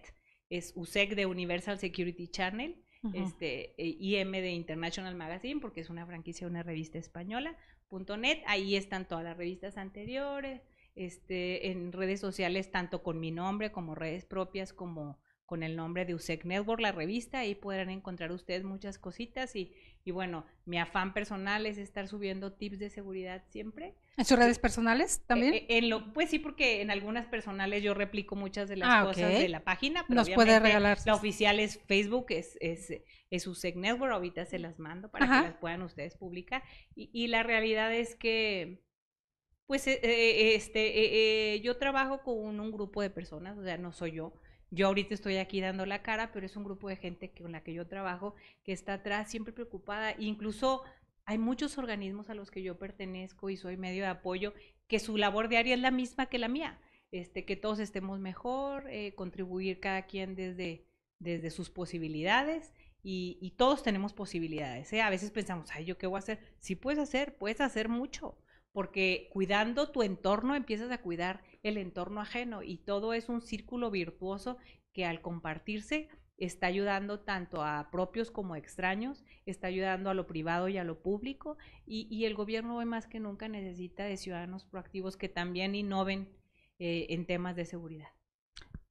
Es USEC de Universal Security Channel. este, e, IM de International Magazine, porque es una franquicia una revista española, punto net, ahí están todas las revistas anteriores, este, en redes sociales, tanto con mi nombre como redes propias, como con el nombre de USEC Network, la revista, ahí podrán encontrar ustedes muchas cositas y, y bueno, mi afán personal es estar subiendo tips de seguridad siempre. ¿En sus redes personales también? E, e, en lo, pues sí, porque en algunas personales yo replico muchas de las ah, cosas de la página. Nos puede regalar. La oficial es Facebook, es, es, USEC Network, ahorita se las mando para que las puedan ustedes publicar. y la realidad es que pues eh, eh, este, eh, yo trabajo con un, grupo de personas, o sea, no soy yo. Yo ahorita estoy aquí dando la cara, pero es un grupo de gente con la que yo trabajo, que está atrás, siempre preocupada. Incluso hay muchos organismos a los que yo pertenezco y soy medio de apoyo, que su labor diaria es la misma que la mía. Este, que todos estemos mejor, contribuir cada quien desde, desde sus posibilidades y, todos tenemos posibilidades. A veces pensamos, ay, ¿yo qué voy a hacer? Sí puedes hacer, puedes hacer mucho porque cuidando tu entorno empiezas a cuidar el entorno ajeno y todo es un círculo virtuoso que al compartirse está ayudando tanto a propios como a extraños, está ayudando a lo privado y a lo público y, el gobierno hoy más que nunca necesita de ciudadanos proactivos que también innoven eh, en temas de seguridad.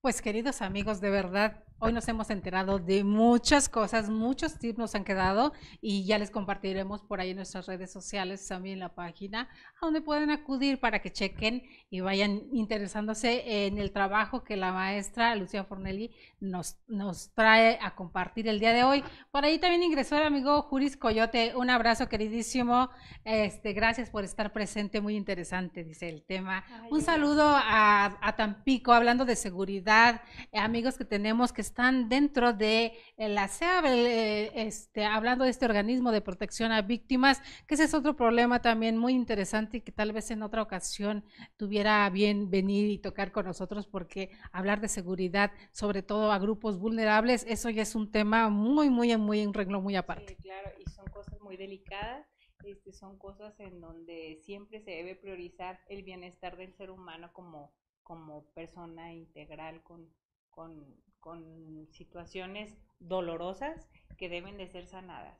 Pues queridos amigos, de verdad Hoy nos hemos enterado de muchas cosas, muchos tips nos han quedado y ya les compartiremos por ahí en nuestras redes sociales, también la página, a donde pueden acudir para que chequen y vayan interesándose en el trabajo que la maestra Lucía Fornelli nos, nos trae a compartir el día de hoy. Por ahí también ingresó el amigo Juris Coyote, un abrazo queridísimo, este, gracias por estar presente, muy interesante, dice el tema. un saludo a, a Tampico, hablando de seguridad, amigos que tenemos que están dentro de eh, la SEAB, eh, este, hablando de este organismo de protección a víctimas, que ese es otro problema también muy interesante y que tal vez en otra ocasión tuviera bien venir y tocar con nosotros, porque hablar de seguridad, sobre todo a grupos vulnerables, eso ya es un tema muy, muy, muy en renglón, muy aparte. Sí, claro, y son cosas muy delicadas. Este, son cosas en donde siempre se debe priorizar el bienestar del ser humano como, como persona integral con, con con situaciones dolorosas que deben de ser sanadas.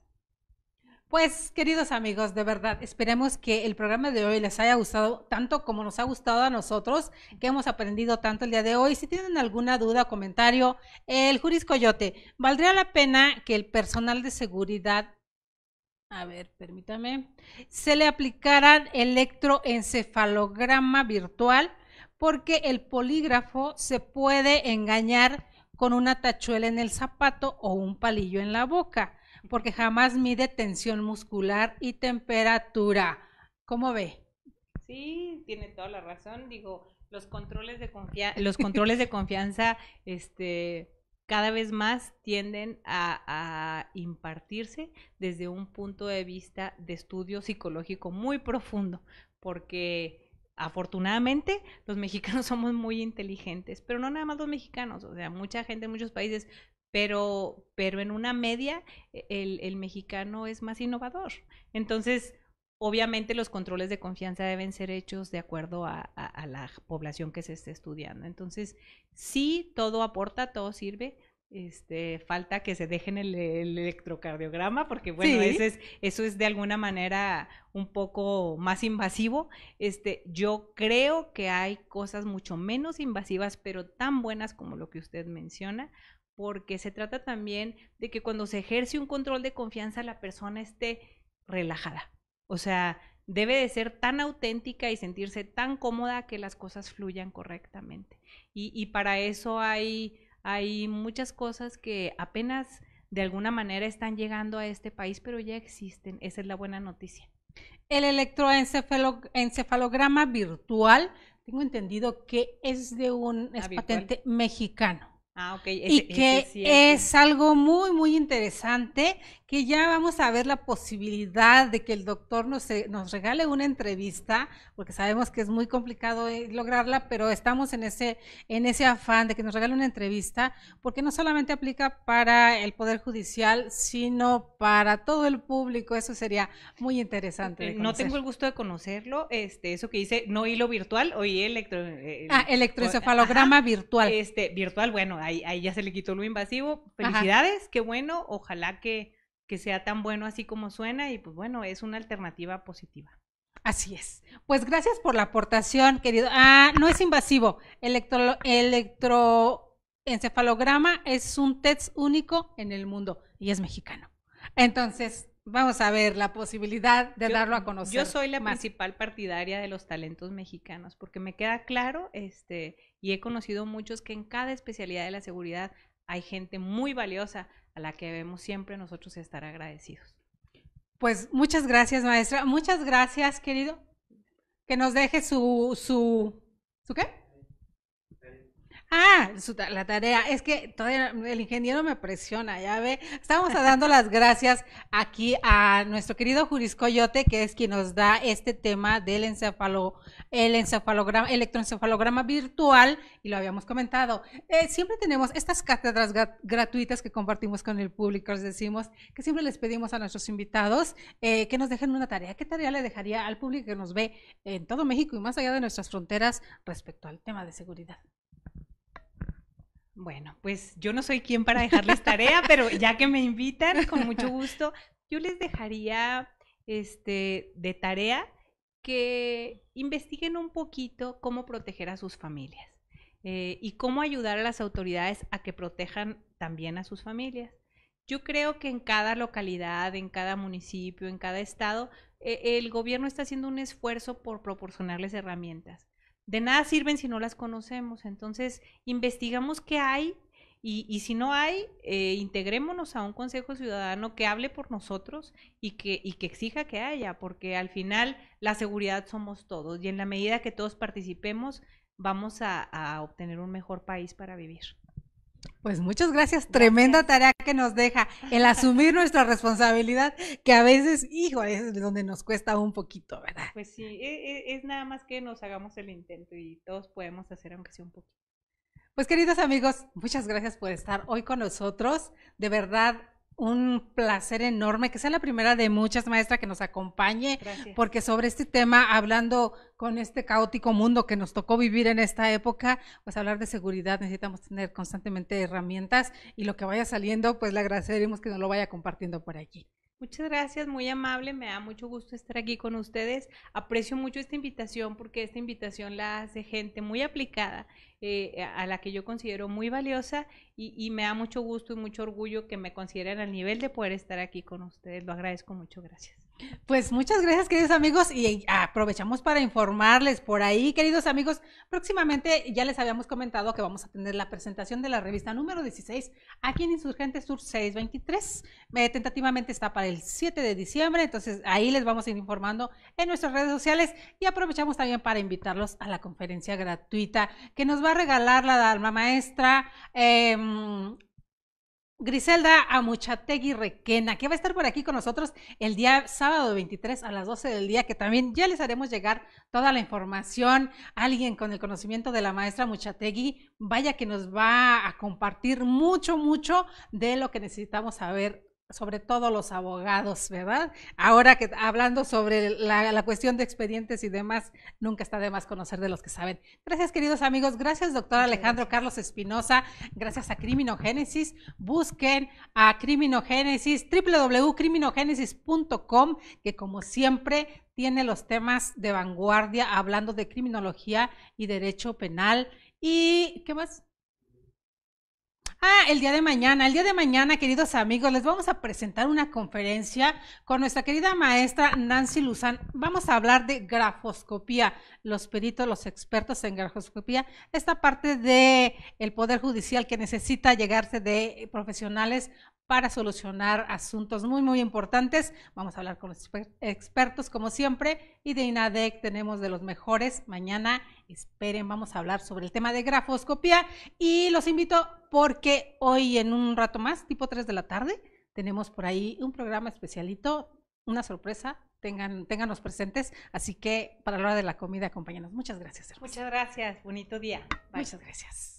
Pues, queridos amigos, de verdad, esperemos que el programa de hoy les haya gustado tanto como nos ha gustado a nosotros, que hemos aprendido tanto el día de hoy. Si tienen alguna duda o comentario, el Juris Coyote, ¿valdría la pena que el personal de seguridad, a ver, permítame, se le aplicara electroencefalograma virtual? Porque el polígrafo se puede engañar con una tachuela en el zapato o un palillo en la boca, porque jamás mide tensión muscular y temperatura. ¿Cómo ve? Sí, tiene toda la razón. Digo, los controles de confianza, los controles de confianza, este, cada vez más tienden a, a, impartirse desde un punto de vista de estudio psicológico muy profundo, porque afortunadamente los mexicanos (laughs) somos muy inteligentes, pero no nada más los mexicanos, o sea, mucha gente en muchos países, pero, pero en una media e, el, el mexicano es más innovador. Entonces, obviamente los controles de confianza deben ser hechos de acuerdo a, a, a la población que se esté estudiando. Entonces, sí, todo aporta, todo sirve, este, falta que se dejen el, electrocardiograma, porque bueno, ese eso es de alguna manera un poco más invasivo. Este, yo creo que hay cosas mucho menos invasivas, pero tan buenas como lo que usted menciona, porque se trata también de que cuando se ejerce un control de confianza, la persona esté relajada. O sea, debe de ser tan auténtica y sentirse tan cómoda que las cosas fluyan correctamente. Y, y para eso hay hay muchas cosas que apenas de alguna manera están llegando a este país, pero ya existen. Esa es la buena noticia. El electroencefalograma virtual, tengo entendido que es de un ah, patente mexicano. Ah, y que es. algo muy, muy interesante, que ya vamos a ver la posibilidad de que el doctor nos, eh, nos regale una entrevista, porque sabemos que es muy complicado eh, lograrla, pero estamos en ese, en ese afán de que nos regale una entrevista, porque no solamente aplica para el Poder Judicial, sino para todo el público. Eso sería muy interesante. Eh, no tengo el gusto de conocerlo, este, eso que dice no hilo virtual, o electro... ah, electroencefalograma virtual. Este, virtual, bueno, ahí, ya se le quitó lo invasivo. Felicidades, qué bueno. Ojalá que, que sea tan bueno así como suena y pues bueno, es una alternativa positiva. Así es. Pues gracias por la aportación, querido. Ah, no es invasivo. Electro, electroencefalograma es un test e único en el mundo y es mexicano. Entonces, vamos a ver, la posibilidad de darlo a conocer. Yo soy la principal partidaria de los talentos mexicanos, porque me queda claro, este, y he conocido muchos que en cada especialidad de la seguridad hay gente muy valiosa a la que debemos siempre nosotros estar agradecidos. Pues muchas gracias, maestra. Muchas gracias, querido. Que nos deje su, su, ¿su qué? Ah, la tarea. Es que todavía el ingeniero me presiona, ya ve. Estamos dando las gracias aquí a nuestro querido Juriscoyote, que es quien nos da este tema del encefalo, el encefalograma, electroencefalograma virtual, y lo habíamos comentado. Eh, siempre tenemos estas cátedras gratuitas que compartimos con el público, les decimos que siempre les pedimos a nuestros invitados eh, que nos dejen una tarea. ¿Qué tarea le dejaría al público que nos ve en todo México y más allá de nuestras fronteras respecto al tema de seguridad? Bueno, pues yo no soy quien para dejarles tarea, pero ya que me invitan, con mucho (laughs) gusto, yo les dejaría este, de tarea que investiguen un poquito cómo proteger a sus familias eh, y cómo ayudar a las autoridades a que protejan también a sus familias. Yo creo que en cada localidad, en cada municipio, en cada estado, eh, el gobierno está haciendo un esfuerzo por proporcionarles herramientas de nada sirven si no las conocemos. Entonces, investigamos qué hay y, si no hay, eh, integrémonos a un Consejo Ciudadano que hable por nosotros y que, exija que haya, porque al final la seguridad somos todos y en la medida que todos participemos, vamos a obtener un mejor país para vivir. Pues muchas gracias. Tremenda tarea que nos deja el asumir nuestra responsabilidad, que a veces, hijo, es donde nos cuesta un poquito, ¿verdad? Pues sí, es, e, es nada más que nos hagamos el intento y todos podemos hacer, aunque sea un poquito. Pues queridos amigos, muchas gracias por estar hoy con nosotros. De verdad, un placer enorme, que sea la primera de muchas, maestras que nos acompañe, porque sobre este tema, hablando con este caótico mundo que nos tocó vivir en esta época, pues hablar de seguridad necesitamos tener constantemente herramientas y lo que vaya saliendo, pues le agradeceremos que nos lo vaya compartiendo por aquí. Muchas gracias, muy amable, me da mucho gusto estar aquí con ustedes. Aprecio mucho esta invitación porque esta invitación la hace gente muy aplicada, eh, a la que yo considero muy valiosa y, y, me da mucho gusto y mucho orgullo que me consideren al nivel de poder estar aquí con ustedes. Lo agradezco mucho, gracias. Pues muchas gracias, queridos amigos, y aprovechamos para informarles por ahí, queridos amigos, próximamente ya les habíamos comentado que vamos a tener la presentación de la revista número 16 aquí en Insurgente Sur 623. Eh, tentativamente está para el 7 de diciembre, entonces ahí les vamos a ir informando en nuestras redes sociales y aprovechamos también para invitarlos a la conferencia gratuita que nos va a regalar la alma maestra. Em, Griselda Amuchategui Requena, que va a estar por aquí con nosotros el día sábado 23 a las 12 del día, que también ya les haremos llegar toda la información. Alguien con el conocimiento de la maestra Amuchategui, vaya que nos va a compartir mucho, mucho de lo que necesitamos saber sobre todo los abogados, ¿verdad? Ahora que hablando sobre la, cuestión de expedientes y demás, nunca está de más conocer de los que saben. Gracias, queridos amigos. Gracias, doctor Alejandro Carlos Espinosa. Gracias a Criminogénesis. Busquen a Criminogénesis, www.criminogénesis.com, que como siempre tiene los temas de vanguardia hablando de criminología y derecho penal. ¿Y qué más? Ah, el día de mañana, el día de mañana, queridos amigos, les vamos a presentar una conferencia con nuestra querida maestra Nancy Luzán. Vamos a hablar de grafoscopía, los peritos, los expertos en grafoscopía, esta parte de poder judicial que necesita llegarse de profesionales para solucionar asuntos muy, muy importantes. Vamos a hablar con los expertos, como siempre, y de INADEC tenemos de los mejores. Mañana, esperen, vamos a hablar sobre el tema de grafoscopía y los invito porque hoy en un rato más, tipo 3 de la tarde, tenemos por ahí un programa especialito, una sorpresa. Tengan, ténganos presentes, así que para la hora de la comida, acompáñanos. Muchas gracias. Muchas gracias, bonito día. Muchas gracias.